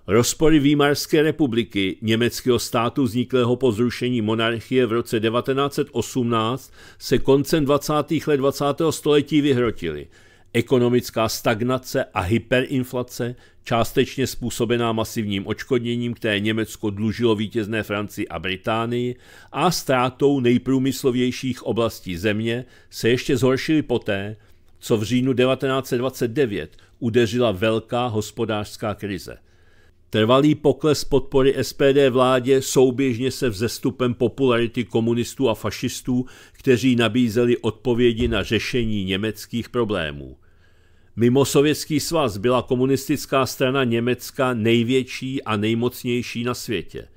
Rozpory Výmarské republiky, německého státu vzniklého po zrušení monarchie v roce 1918, se koncem 20. let 20. století vyhrotily – Ekonomická stagnace a hyperinflace, částečně způsobená masivním očkodněním, které Německo dlužilo vítězné Francii a Británii, a ztrátou nejprůmyslovějších oblastí země, se ještě zhoršily poté, co v říjnu 1929 udeřila velká hospodářská krize – Trvalý pokles podpory SPD vládě souběžně se vzestupem popularity komunistů a fašistů, kteří nabízeli odpovědi na řešení německých problémů. Mimo Sovětský svaz byla komunistická strana Německa největší a nejmocnější na světě.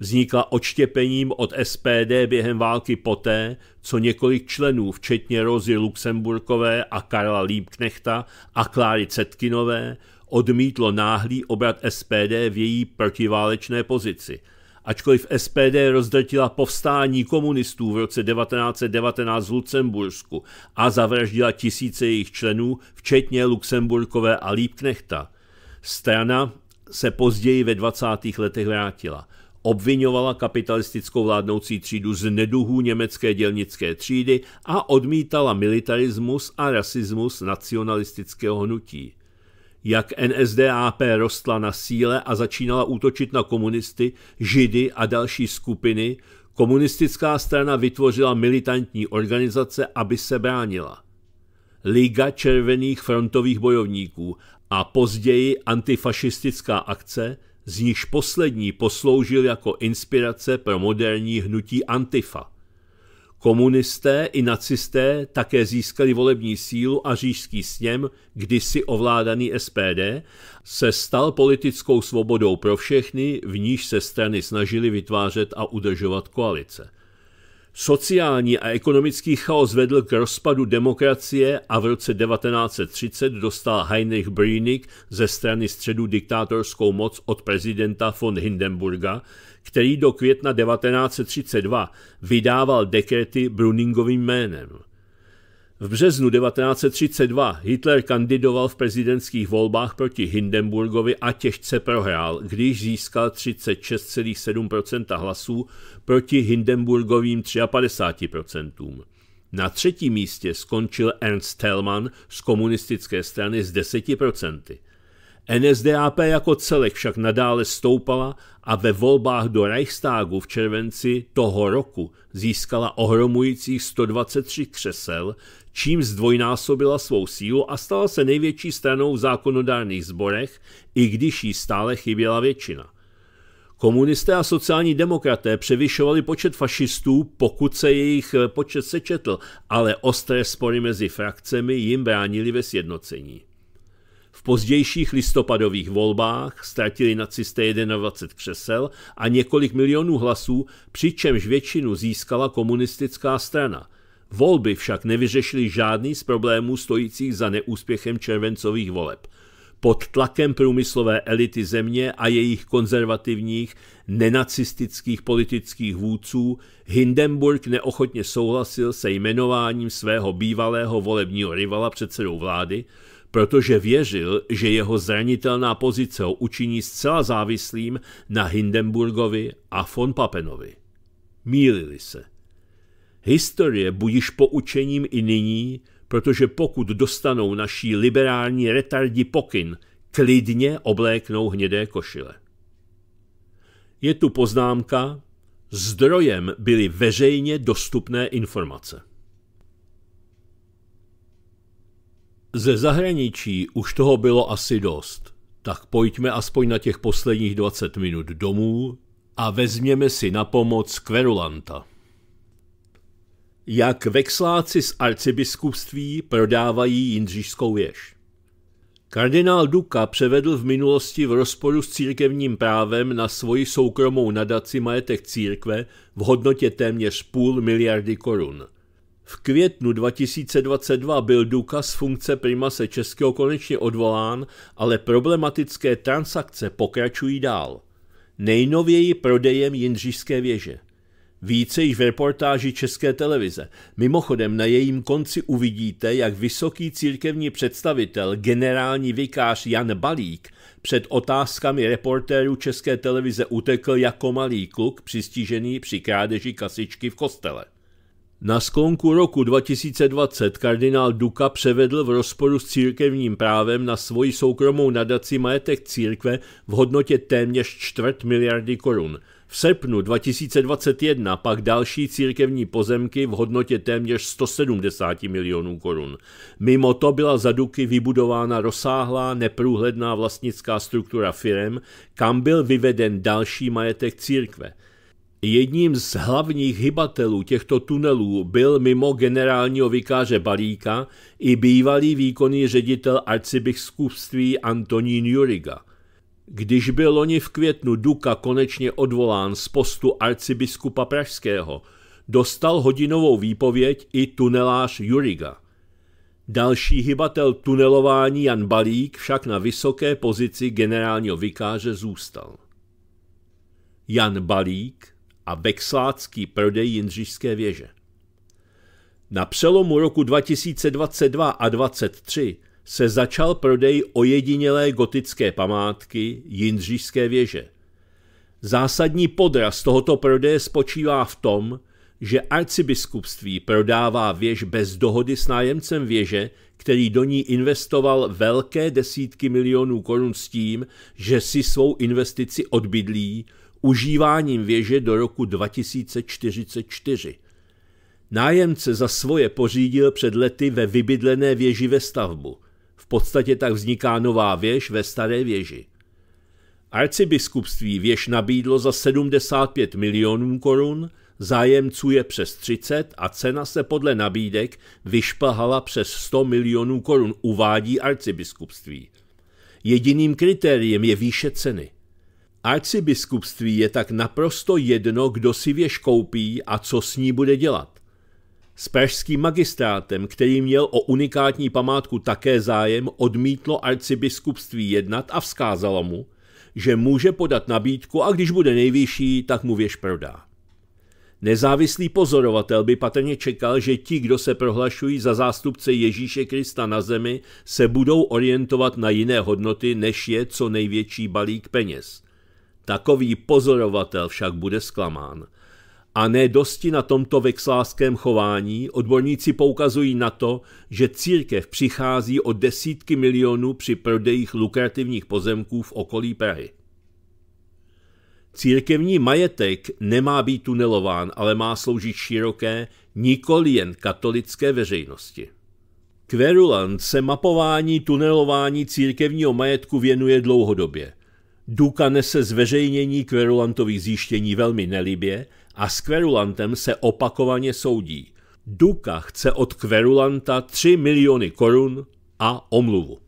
Vznikla odštěpením od SPD během války poté, co několik členů, včetně Rozy Luxemburkové a Karla Liebknechta a Kláry Cetkinové, odmítlo náhlý obrat SPD v její protiválečné pozici. Ačkoliv SPD rozdrtila povstání komunistů v roce 1919 v Lucembursku a zavraždila tisíce jejich členů, včetně Luxemburkové a Liebknechta, strana se později ve 20. letech vrátila obvinovala kapitalistickou vládnoucí třídu z neduhů německé dělnické třídy a odmítala militarismus a rasismus nacionalistického hnutí jak NSDAP rostla na síle a začínala útočit na komunisty, židy a další skupiny, komunistická strana vytvořila militantní organizace, aby se bránila. Liga červených frontových bojovníků a později antifašistická akce, z níž poslední posloužil jako inspirace pro moderní hnutí Antifa. Komunisté i nacisté také získali volební sílu a řížský sněm, kdysi ovládaný SPD, se stal politickou svobodou pro všechny, v níž se strany snažily vytvářet a udržovat koalice – Sociální a ekonomický chaos vedl k rozpadu demokracie a v roce 1930 dostal Heinrich Brünig ze strany středu diktátorskou moc od prezidenta von Hindenburga, který do května 1932 vydával dekrety Bruningovým jménem. V březnu 1932 Hitler kandidoval v prezidentských volbách proti Hindenburgovi a těžce prohrál, když získal 36,7 hlasů proti Hindenburgovým 53 Na třetím místě skončil Ernst Thälmann z komunistické strany s 10 NSDAP jako celek však nadále stoupala a ve volbách do Reichstagu v červenci toho roku získala ohromujících 123 křesel, čím zdvojnásobila svou sílu a stala se největší stranou v zákonodárných zborech, i když jí stále chyběla většina. Komunisté a sociální demokraté převyšovali počet fašistů, pokud se jejich eh, počet sečetl, ale ostré spory mezi frakcemi jim bránili ve sjednocení. V pozdějších listopadových volbách ztratili nacisté 21 křesel a několik milionů hlasů, přičemž většinu získala komunistická strana – Volby však nevyřešily žádný z problémů stojících za neúspěchem červencových voleb. Pod tlakem průmyslové elity země a jejich konzervativních, nenacistických politických vůdců Hindenburg neochotně souhlasil se jmenováním svého bývalého volebního rivala předsedou vlády, protože věřil, že jeho zranitelná pozice ho učiní zcela závislým na Hindenburgovi a von Papenovi. Mílili se. Historie budiš poučením i nyní, protože pokud dostanou naší liberální retardi pokyn, klidně obléknou hnědé košile. Je tu poznámka, zdrojem byly veřejně dostupné informace. Ze zahraničí už toho bylo asi dost, tak pojďme aspoň na těch posledních 20 minut domů a vezměme si na pomoc kverulanta jak vexláci z arcibiskupství prodávají jindřížskou věž. Kardinál Duka převedl v minulosti v rozporu s církevním právem na svoji soukromou nadaci majetek církve v hodnotě téměř půl miliardy korun. V květnu 2022 byl Duka z funkce primase Českého konečně odvolán, ale problematické transakce pokračují dál. Nejnověji prodejem Jindřišské věže – více již v reportáži České televize. Mimochodem na jejím konci uvidíte, jak vysoký církevní představitel, generální vikář Jan Balík, před otázkami reportérů České televize utekl jako malý kluk přistižený při krádeži kasičky v kostele. Na sklonku roku 2020 kardinál Duka převedl v rozporu s církevním právem na svoji soukromou nadaci majetek církve v hodnotě téměř čtvrt miliardy korun – v srpnu 2021 pak další církevní pozemky v hodnotě téměř 170 milionů korun. Mimo to byla za Duky vybudována rozsáhlá neprůhledná vlastnická struktura firem, kam byl vyveden další majetek církve. Jedním z hlavních hybatelů těchto tunelů byl mimo generálního vikáře Balíka i bývalý výkonný ředitel arcibiskupství Antonín Juriga – když byl loni v květnu Duka konečně odvolán z postu arcibiskupa Pražského, dostal hodinovou výpověď i tunelář Juriga. Další hybatel tunelování Jan Balík však na vysoké pozici generálního vikáře zůstal. Jan Balík a vexlácký prodej Jindřišské věže. Na přelomu roku 2022 a 2023 se začal prodej ojedinělé gotické památky Jindřišské věže. Zásadní podraz tohoto prodeje spočívá v tom, že arcibiskupství prodává věž bez dohody s nájemcem věže, který do ní investoval velké desítky milionů korun s tím, že si svou investici odbydlí užíváním věže do roku 2044. Nájemce za svoje pořídil před lety ve vybydlené věži ve stavbu podstatě tak vzniká nová věž ve staré věži. Arcibiskupství věž nabídlo za 75 milionů korun, zájemců je přes 30 a cena se podle nabídek vyšpahala přes 100 milionů korun, uvádí arcibiskupství. Jediným kritériem je výše ceny. Arcibiskupství je tak naprosto jedno, kdo si věž koupí a co s ní bude dělat. S pražským magistrátem, který měl o unikátní památku také zájem, odmítlo arcibiskupství jednat a vzkázalo mu, že může podat nabídku a když bude nejvyšší, tak mu věž prodá. Nezávislý pozorovatel by patrně čekal, že ti, kdo se prohlašují za zástupce Ježíše Krista na zemi, se budou orientovat na jiné hodnoty, než je co největší balík peněz. Takový pozorovatel však bude zklamán – a ne dosti na tomto vexláském chování, odborníci poukazují na to, že církev přichází o desítky milionů při prodejích lukrativních pozemků v okolí Prahy. Církevní majetek nemá být tunelován, ale má sloužit široké, nikoli jen katolické veřejnosti. Kverulant se mapování tunelování církevního majetku věnuje dlouhodobě. Duka nese zveřejnění kverulantových zjištění velmi nelibě, a s kverulantem se opakovaně soudí. Duka chce od kverulanta 3 miliony korun a omluvu.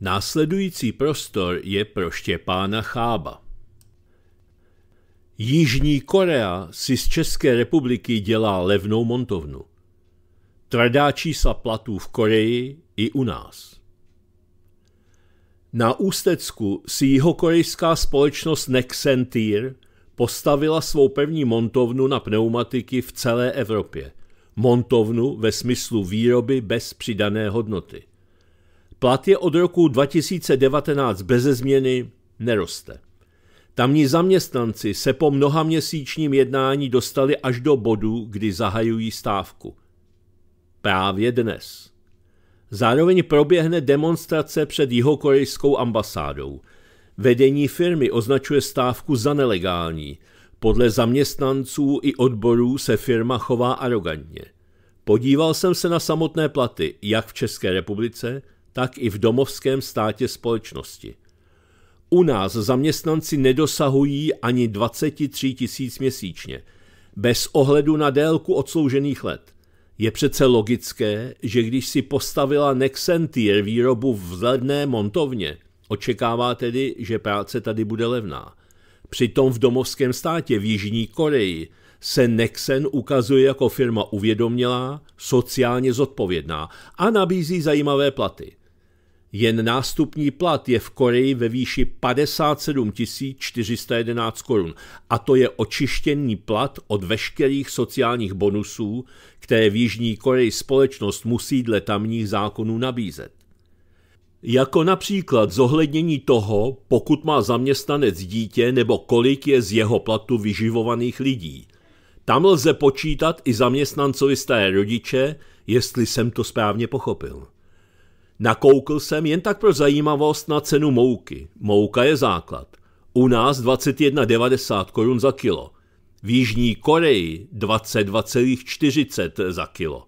Následující prostor je pro Štěpána Chába. Jižní Korea si z České republiky dělá levnou montovnu. Tvrdá čísla platů v Koreji i u nás. Na Ústecku si jihokorejská společnost Nexentir postavila svou první montovnu na pneumatiky v celé Evropě. Montovnu ve smyslu výroby bez přidané hodnoty. Plat je od roku 2019 beze změny, neroste. Tamní zaměstnanci se po mnoha měsíčním jednání dostali až do bodu, kdy zahajují stávku. Právě dnes. Zároveň proběhne demonstrace před jihokorejskou ambasádou. Vedení firmy označuje stávku za nelegální. Podle zaměstnanců i odborů se firma chová arrogantně. Podíval jsem se na samotné platy, jak v České republice, tak i v domovském státě společnosti. U nás zaměstnanci nedosahují ani 23 tisíc měsíčně, bez ohledu na délku odsloužených let – je přece logické, že když si postavila Nexentier výrobu v levné montovně, očekává tedy, že práce tady bude levná. Přitom v domovském státě v Jižní Koreji se Nexen ukazuje jako firma uvědomělá, sociálně zodpovědná a nabízí zajímavé platy. Jen nástupní plat je v Koreji ve výši 57 411 korun a to je očištěný plat od veškerých sociálních bonusů, které v Jižní Koreji společnost musí dle tamních zákonů nabízet. Jako například zohlednění toho, pokud má zaměstnanec dítě nebo kolik je z jeho platu vyživovaných lidí. Tam lze počítat i zaměstnancovi staré rodiče, jestli jsem to správně pochopil. Nakoukl jsem jen tak pro zajímavost na cenu mouky. Mouka je základ. U nás 21,90 korun za kilo. V Jižní Koreji 22,40 za kilo.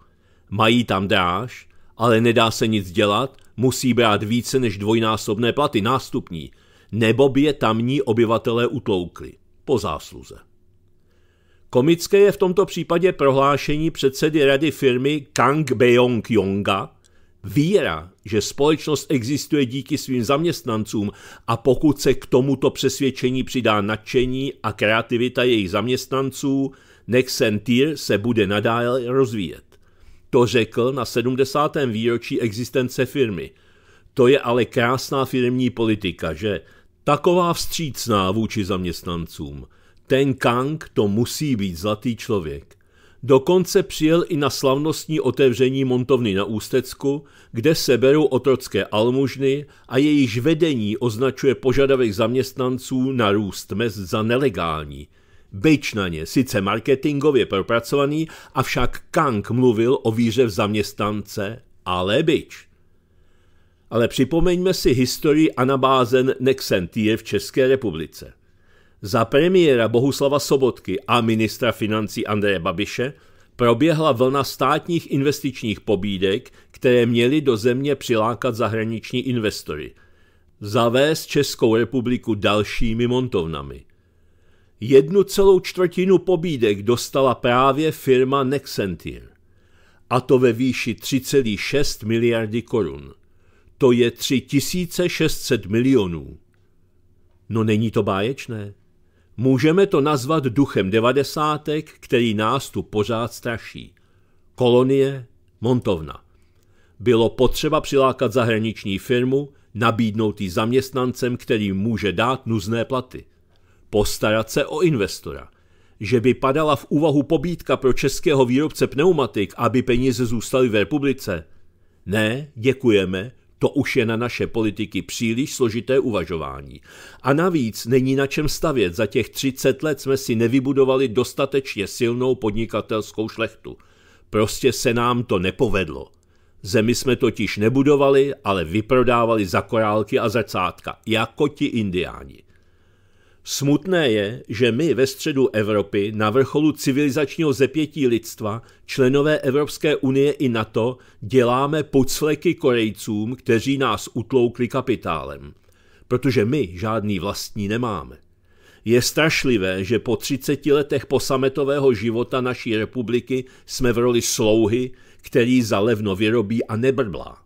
Mají tam dráž, ale nedá se nic dělat, musí brát více než dvojnásobné platy nástupní, nebo by je tamní obyvatelé utloukli. Po zásluze. Komické je v tomto případě prohlášení předsedy rady firmy Kang Beong-yonga, víra, že společnost existuje díky svým zaměstnancům a pokud se k tomuto přesvědčení přidá nadšení a kreativita jejich zaměstnanců, Nexentir se bude nadále rozvíjet. To řekl na 70. výročí existence firmy. To je ale krásná firmní politika, že? Taková vstřícná vůči zaměstnancům. Ten Kang to musí být zlatý člověk. Dokonce přijel i na slavnostní otevření montovny na Ústecku, kde se berou otrocké almužny a jejíž vedení označuje požadavek zaměstnanců na růst mez za nelegální. Byč na ně, sice marketingově propracovaný, avšak Kang mluvil o víře v zaměstnance, ale byč. Ale připomeňme si historii anabázen Nexentie v České republice za premiéra Bohuslava Sobotky a ministra financí Andreje Babiše proběhla vlna státních investičních pobídek, které měly do země přilákat zahraniční investory. Zavést Českou republiku dalšími montovnami. Jednu celou čtvrtinu pobídek dostala právě firma Nexentir. A to ve výši 3,6 miliardy korun. To je 3600 milionů. No není to báječné? Můžeme to nazvat duchem devadesátek, který nás tu pořád straší. Kolonie, montovna. Bylo potřeba přilákat zahraniční firmu, nabídnout ji zaměstnancem, který může dát nuzné platy. Postarat se o investora. Že by padala v úvahu pobídka pro českého výrobce pneumatik, aby peníze zůstaly v republice. Ne, děkujeme, to už je na naše politiky příliš složité uvažování. A navíc není na čem stavět. Za těch 30 let jsme si nevybudovali dostatečně silnou podnikatelskou šlechtu. Prostě se nám to nepovedlo. Zemi jsme totiž nebudovali, ale vyprodávali za korálky a zrcátka, jako ti indiáni. Smutné je, že my ve středu Evropy, na vrcholu civilizačního zepětí lidstva, členové Evropské unie i NATO, děláme pocleky Korejcům, kteří nás utloukli kapitálem. Protože my žádný vlastní nemáme. Je strašlivé, že po 30 letech posametového života naší republiky jsme v roli slouhy, který za levno vyrobí a nebrblá.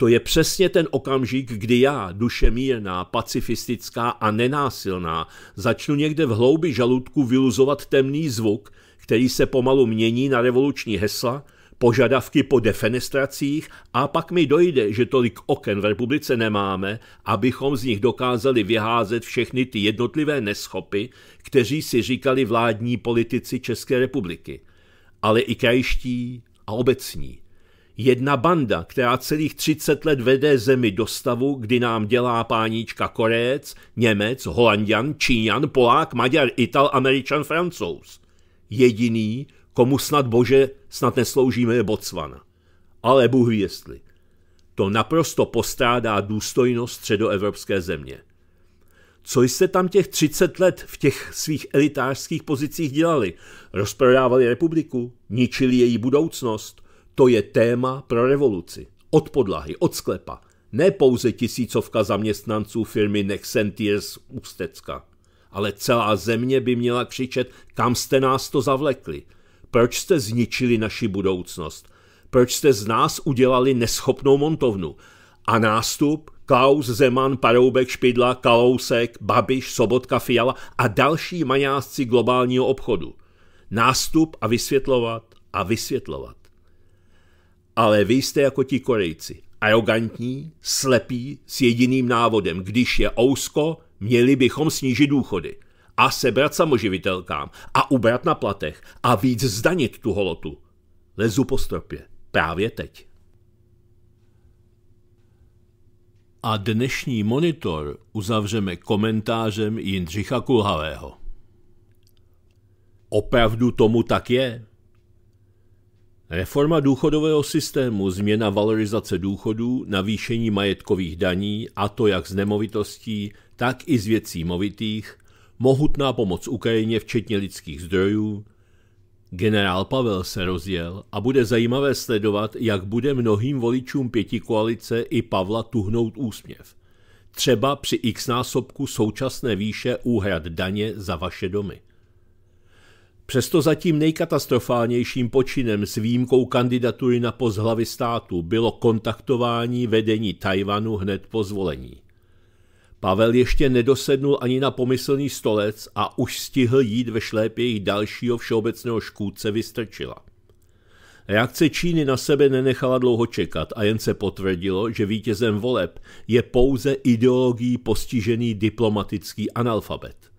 To je přesně ten okamžik, kdy já, duše mírná, pacifistická a nenásilná, začnu někde v hloubi žaludku vyluzovat temný zvuk, který se pomalu mění na revoluční hesla, požadavky po defenestracích a pak mi dojde, že tolik oken v republice nemáme, abychom z nich dokázali vyházet všechny ty jednotlivé neschopy, kteří si říkali vládní politici České republiky, ale i krajští a obecní. Jedna banda, která celých 30 let vede zemi do stavu, kdy nám dělá páníčka Korec, Němec, Holandian, Číňan, Polák, Maďar, Ital, Američan, Francouz. Jediný, komu snad bože snad nesloužíme je Botswana. Ale Bůh jestli. To naprosto postrádá důstojnost středoevropské země. Co jste tam těch 30 let v těch svých elitářských pozicích dělali? Rozprodávali republiku? Ničili její budoucnost? to je téma pro revoluci. Od podlahy, od sklepa. Ne pouze tisícovka zaměstnanců firmy Nexentiers Ústecka, ale celá země by měla křičet, kam jste nás to zavlekli. Proč jste zničili naši budoucnost? Proč jste z nás udělali neschopnou montovnu? A nástup Klaus, Zeman, Paroubek, Špidla, Kalousek, Babiš, Sobotka, Fiala a další majásci globálního obchodu. Nástup a vysvětlovat a vysvětlovat. Ale vy jste jako ti Korejci. Arogantní, slepí, s jediným návodem. Když je ousko, měli bychom snížit důchody a sebrat samoživitelkám a ubrat na platech a víc zdanit tu holotu. Lezu po stropě. Právě teď. A dnešní monitor uzavřeme komentářem Jindřicha Kulhavého. Opravdu tomu tak je? Reforma důchodového systému, změna valorizace důchodů, navýšení majetkových daní, a to jak z nemovitostí, tak i z věcí movitých, mohutná pomoc Ukrajině včetně lidských zdrojů. Generál Pavel se rozjel a bude zajímavé sledovat, jak bude mnohým voličům pěti koalice i Pavla tuhnout úsměv. Třeba při x násobku současné výše úhrad daně za vaše domy. Přesto zatím nejkatastrofálnějším počinem s výjimkou kandidatury na post hlavy státu bylo kontaktování vedení Tajvanu hned po zvolení. Pavel ještě nedosednul ani na pomyslný stolec a už stihl jít ve jich dalšího všeobecného škůdce vystrčila. Reakce Číny na sebe nenechala dlouho čekat a jen se potvrdilo, že vítězem voleb je pouze ideologií postižený diplomatický analfabet.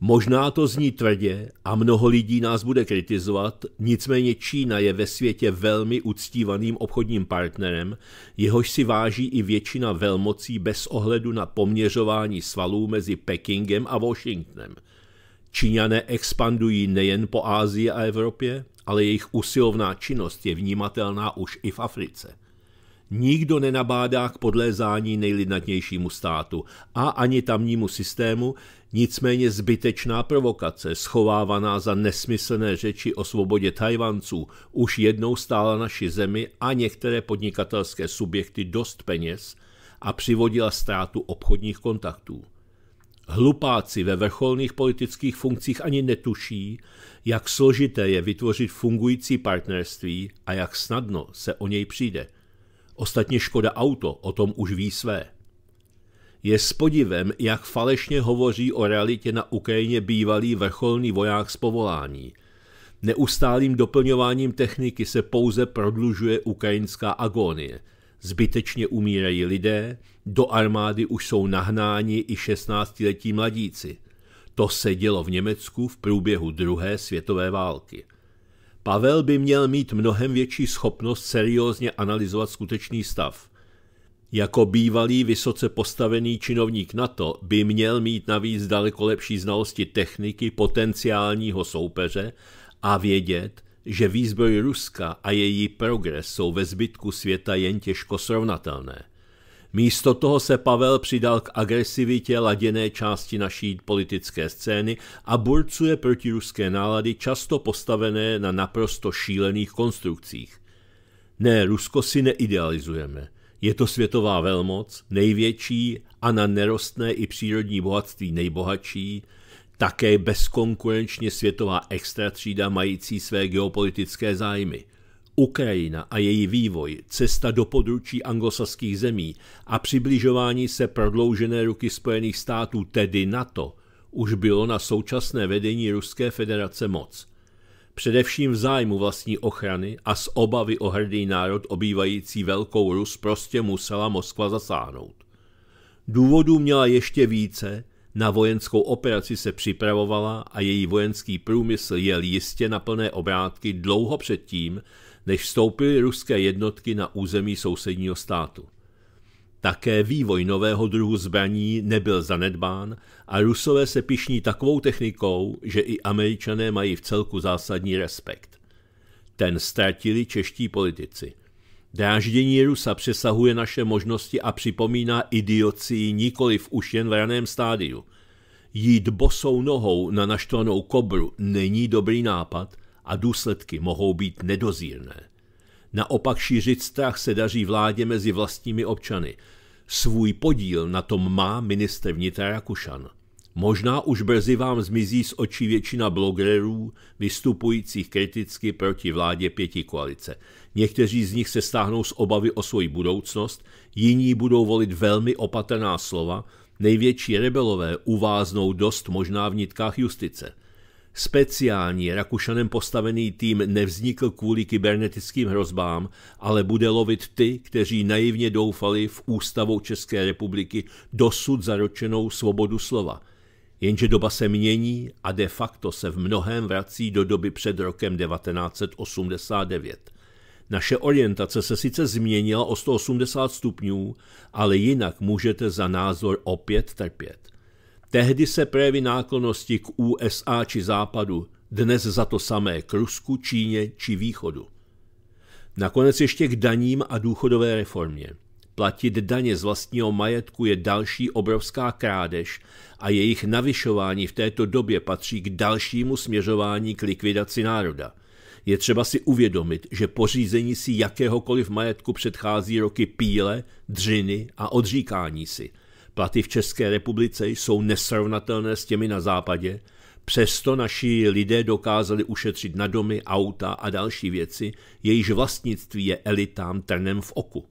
Možná to zní tvrdě a mnoho lidí nás bude kritizovat, nicméně Čína je ve světě velmi uctívaným obchodním partnerem, jehož si váží i většina velmocí bez ohledu na poměřování svalů mezi Pekingem a Washingtonem. Číňané expandují nejen po Ázii a Evropě, ale jejich usilovná činnost je vnímatelná už i v Africe. Nikdo nenabádá k podlézání nejlidnatnějšímu státu a ani tamnímu systému, nicméně zbytečná provokace, schovávaná za nesmyslné řeči o svobodě Tajvanců, už jednou stála naši zemi a některé podnikatelské subjekty dost peněz a přivodila ztrátu obchodních kontaktů. Hlupáci ve vrcholných politických funkcích ani netuší, jak složité je vytvořit fungující partnerství a jak snadno se o něj přijde. Ostatně Škoda Auto o tom už ví své. Je s podivem, jak falešně hovoří o realitě na Ukrajině bývalý vrcholný voják z povolání. Neustálým doplňováním techniky se pouze prodlužuje ukrajinská agonie. Zbytečně umírají lidé, do armády už jsou nahnáni i 16-letí mladíci. To se dělo v Německu v průběhu druhé světové války. Pavel by měl mít mnohem větší schopnost seriózně analyzovat skutečný stav – jako bývalý vysoce postavený činovník NATO by měl mít navíc daleko lepší znalosti techniky potenciálního soupeře a vědět, že výzbroj Ruska a její progres jsou ve zbytku světa jen těžko srovnatelné. Místo toho se Pavel přidal k agresivitě laděné části naší politické scény a burcuje proti ruské nálady často postavené na naprosto šílených konstrukcích. Ne, Rusko si neidealizujeme. Je to světová velmoc, největší a na nerostné i přírodní bohatství nejbohatší, také bezkonkurenčně světová třída mající své geopolitické zájmy. Ukrajina a její vývoj, cesta do područí anglosaských zemí a přibližování se prodloužené ruky Spojených států, tedy NATO, už bylo na současné vedení Ruské federace moc – především v zájmu vlastní ochrany a z obavy o hrdý národ obývající Velkou Rus prostě musela Moskva zasáhnout. Důvodů měla ještě více, na vojenskou operaci se připravovala a její vojenský průmysl jel jistě na plné obrátky dlouho předtím, než vstoupily ruské jednotky na území sousedního státu. Také vývoj nového druhu zbraní nebyl zanedbán a Rusové se pišní takovou technikou, že i Američané mají v celku zásadní respekt. Ten ztratili čeští politici. Dráždění Rusa přesahuje naše možnosti a připomíná idiocii v už jen v raném stádiu. Jít bosou nohou na naštvanou kobru není dobrý nápad a důsledky mohou být nedozírné. Naopak šířit strach se daří vládě mezi vlastními občany – Svůj podíl na tom má ministr vnitra Rakušan. Možná už brzy vám zmizí z očí většina blogerů vystupujících kriticky proti vládě pěti koalice. Někteří z nich se stáhnou z obavy o svoji budoucnost, jiní budou volit velmi opatrná slova, největší rebelové uváznou dost možná v nitkách justice – Speciální Rakušanem postavený tým nevznikl kvůli kybernetickým hrozbám, ale bude lovit ty, kteří naivně doufali v ústavou České republiky dosud zaročenou svobodu slova. Jenže doba se mění a de facto se v mnohém vrací do doby před rokem 1989. Naše orientace se sice změnila o 180 stupňů, ale jinak můžete za názor opět trpět. Tehdy se projevy náklonosti k USA či Západu, dnes za to samé k Rusku, Číně či Východu. Nakonec ještě k daním a důchodové reformě. Platit daně z vlastního majetku je další obrovská krádež a jejich navyšování v této době patří k dalšímu směřování k likvidaci národa. Je třeba si uvědomit, že pořízení si jakéhokoliv majetku předchází roky píle, dřiny a odříkání si – Platy v České republice jsou nesrovnatelné s těmi na západě, přesto naši lidé dokázali ušetřit na domy, auta a další věci, jejíž vlastnictví je elitám trnem v oku.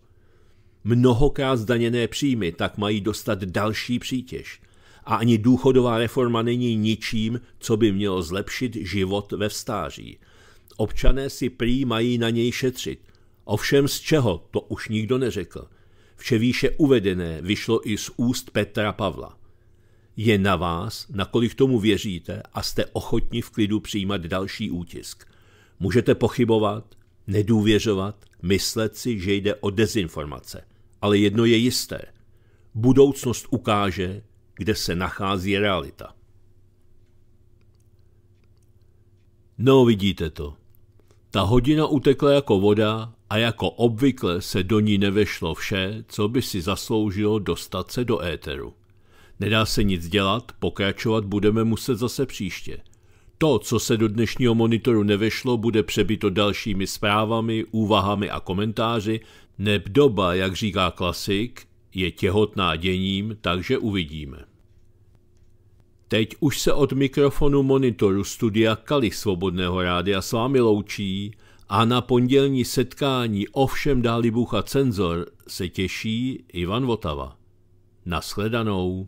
Mnohokrát zdaněné příjmy tak mají dostat další přítěž – a ani důchodová reforma není ničím, co by mělo zlepšit život ve stáří. Občané si prý mají na něj šetřit. Ovšem z čeho, to už nikdo neřekl. Vše výše uvedené vyšlo i z úst Petra Pavla. Je na vás, nakolik tomu věříte a jste ochotni v klidu přijímat další útisk. Můžete pochybovat, nedůvěřovat, myslet si, že jde o dezinformace. Ale jedno je jisté. Budoucnost ukáže, kde se nachází realita. No, vidíte to. Ta hodina utekla jako voda a jako obvykle se do ní nevešlo vše, co by si zasloužilo dostat se do éteru. Nedá se nic dělat, pokračovat budeme muset zase příště. To, co se do dnešního monitoru nevešlo, bude přebyto dalšími zprávami, úvahami a komentáři, neb doba, jak říká klasik, je těhotná děním, takže uvidíme. Teď už se od mikrofonu monitoru studia Kali Svobodného rádia s vámi loučí a na pondělní setkání ovšem dáli cenzor se těší Ivan Votava. Naschledanou.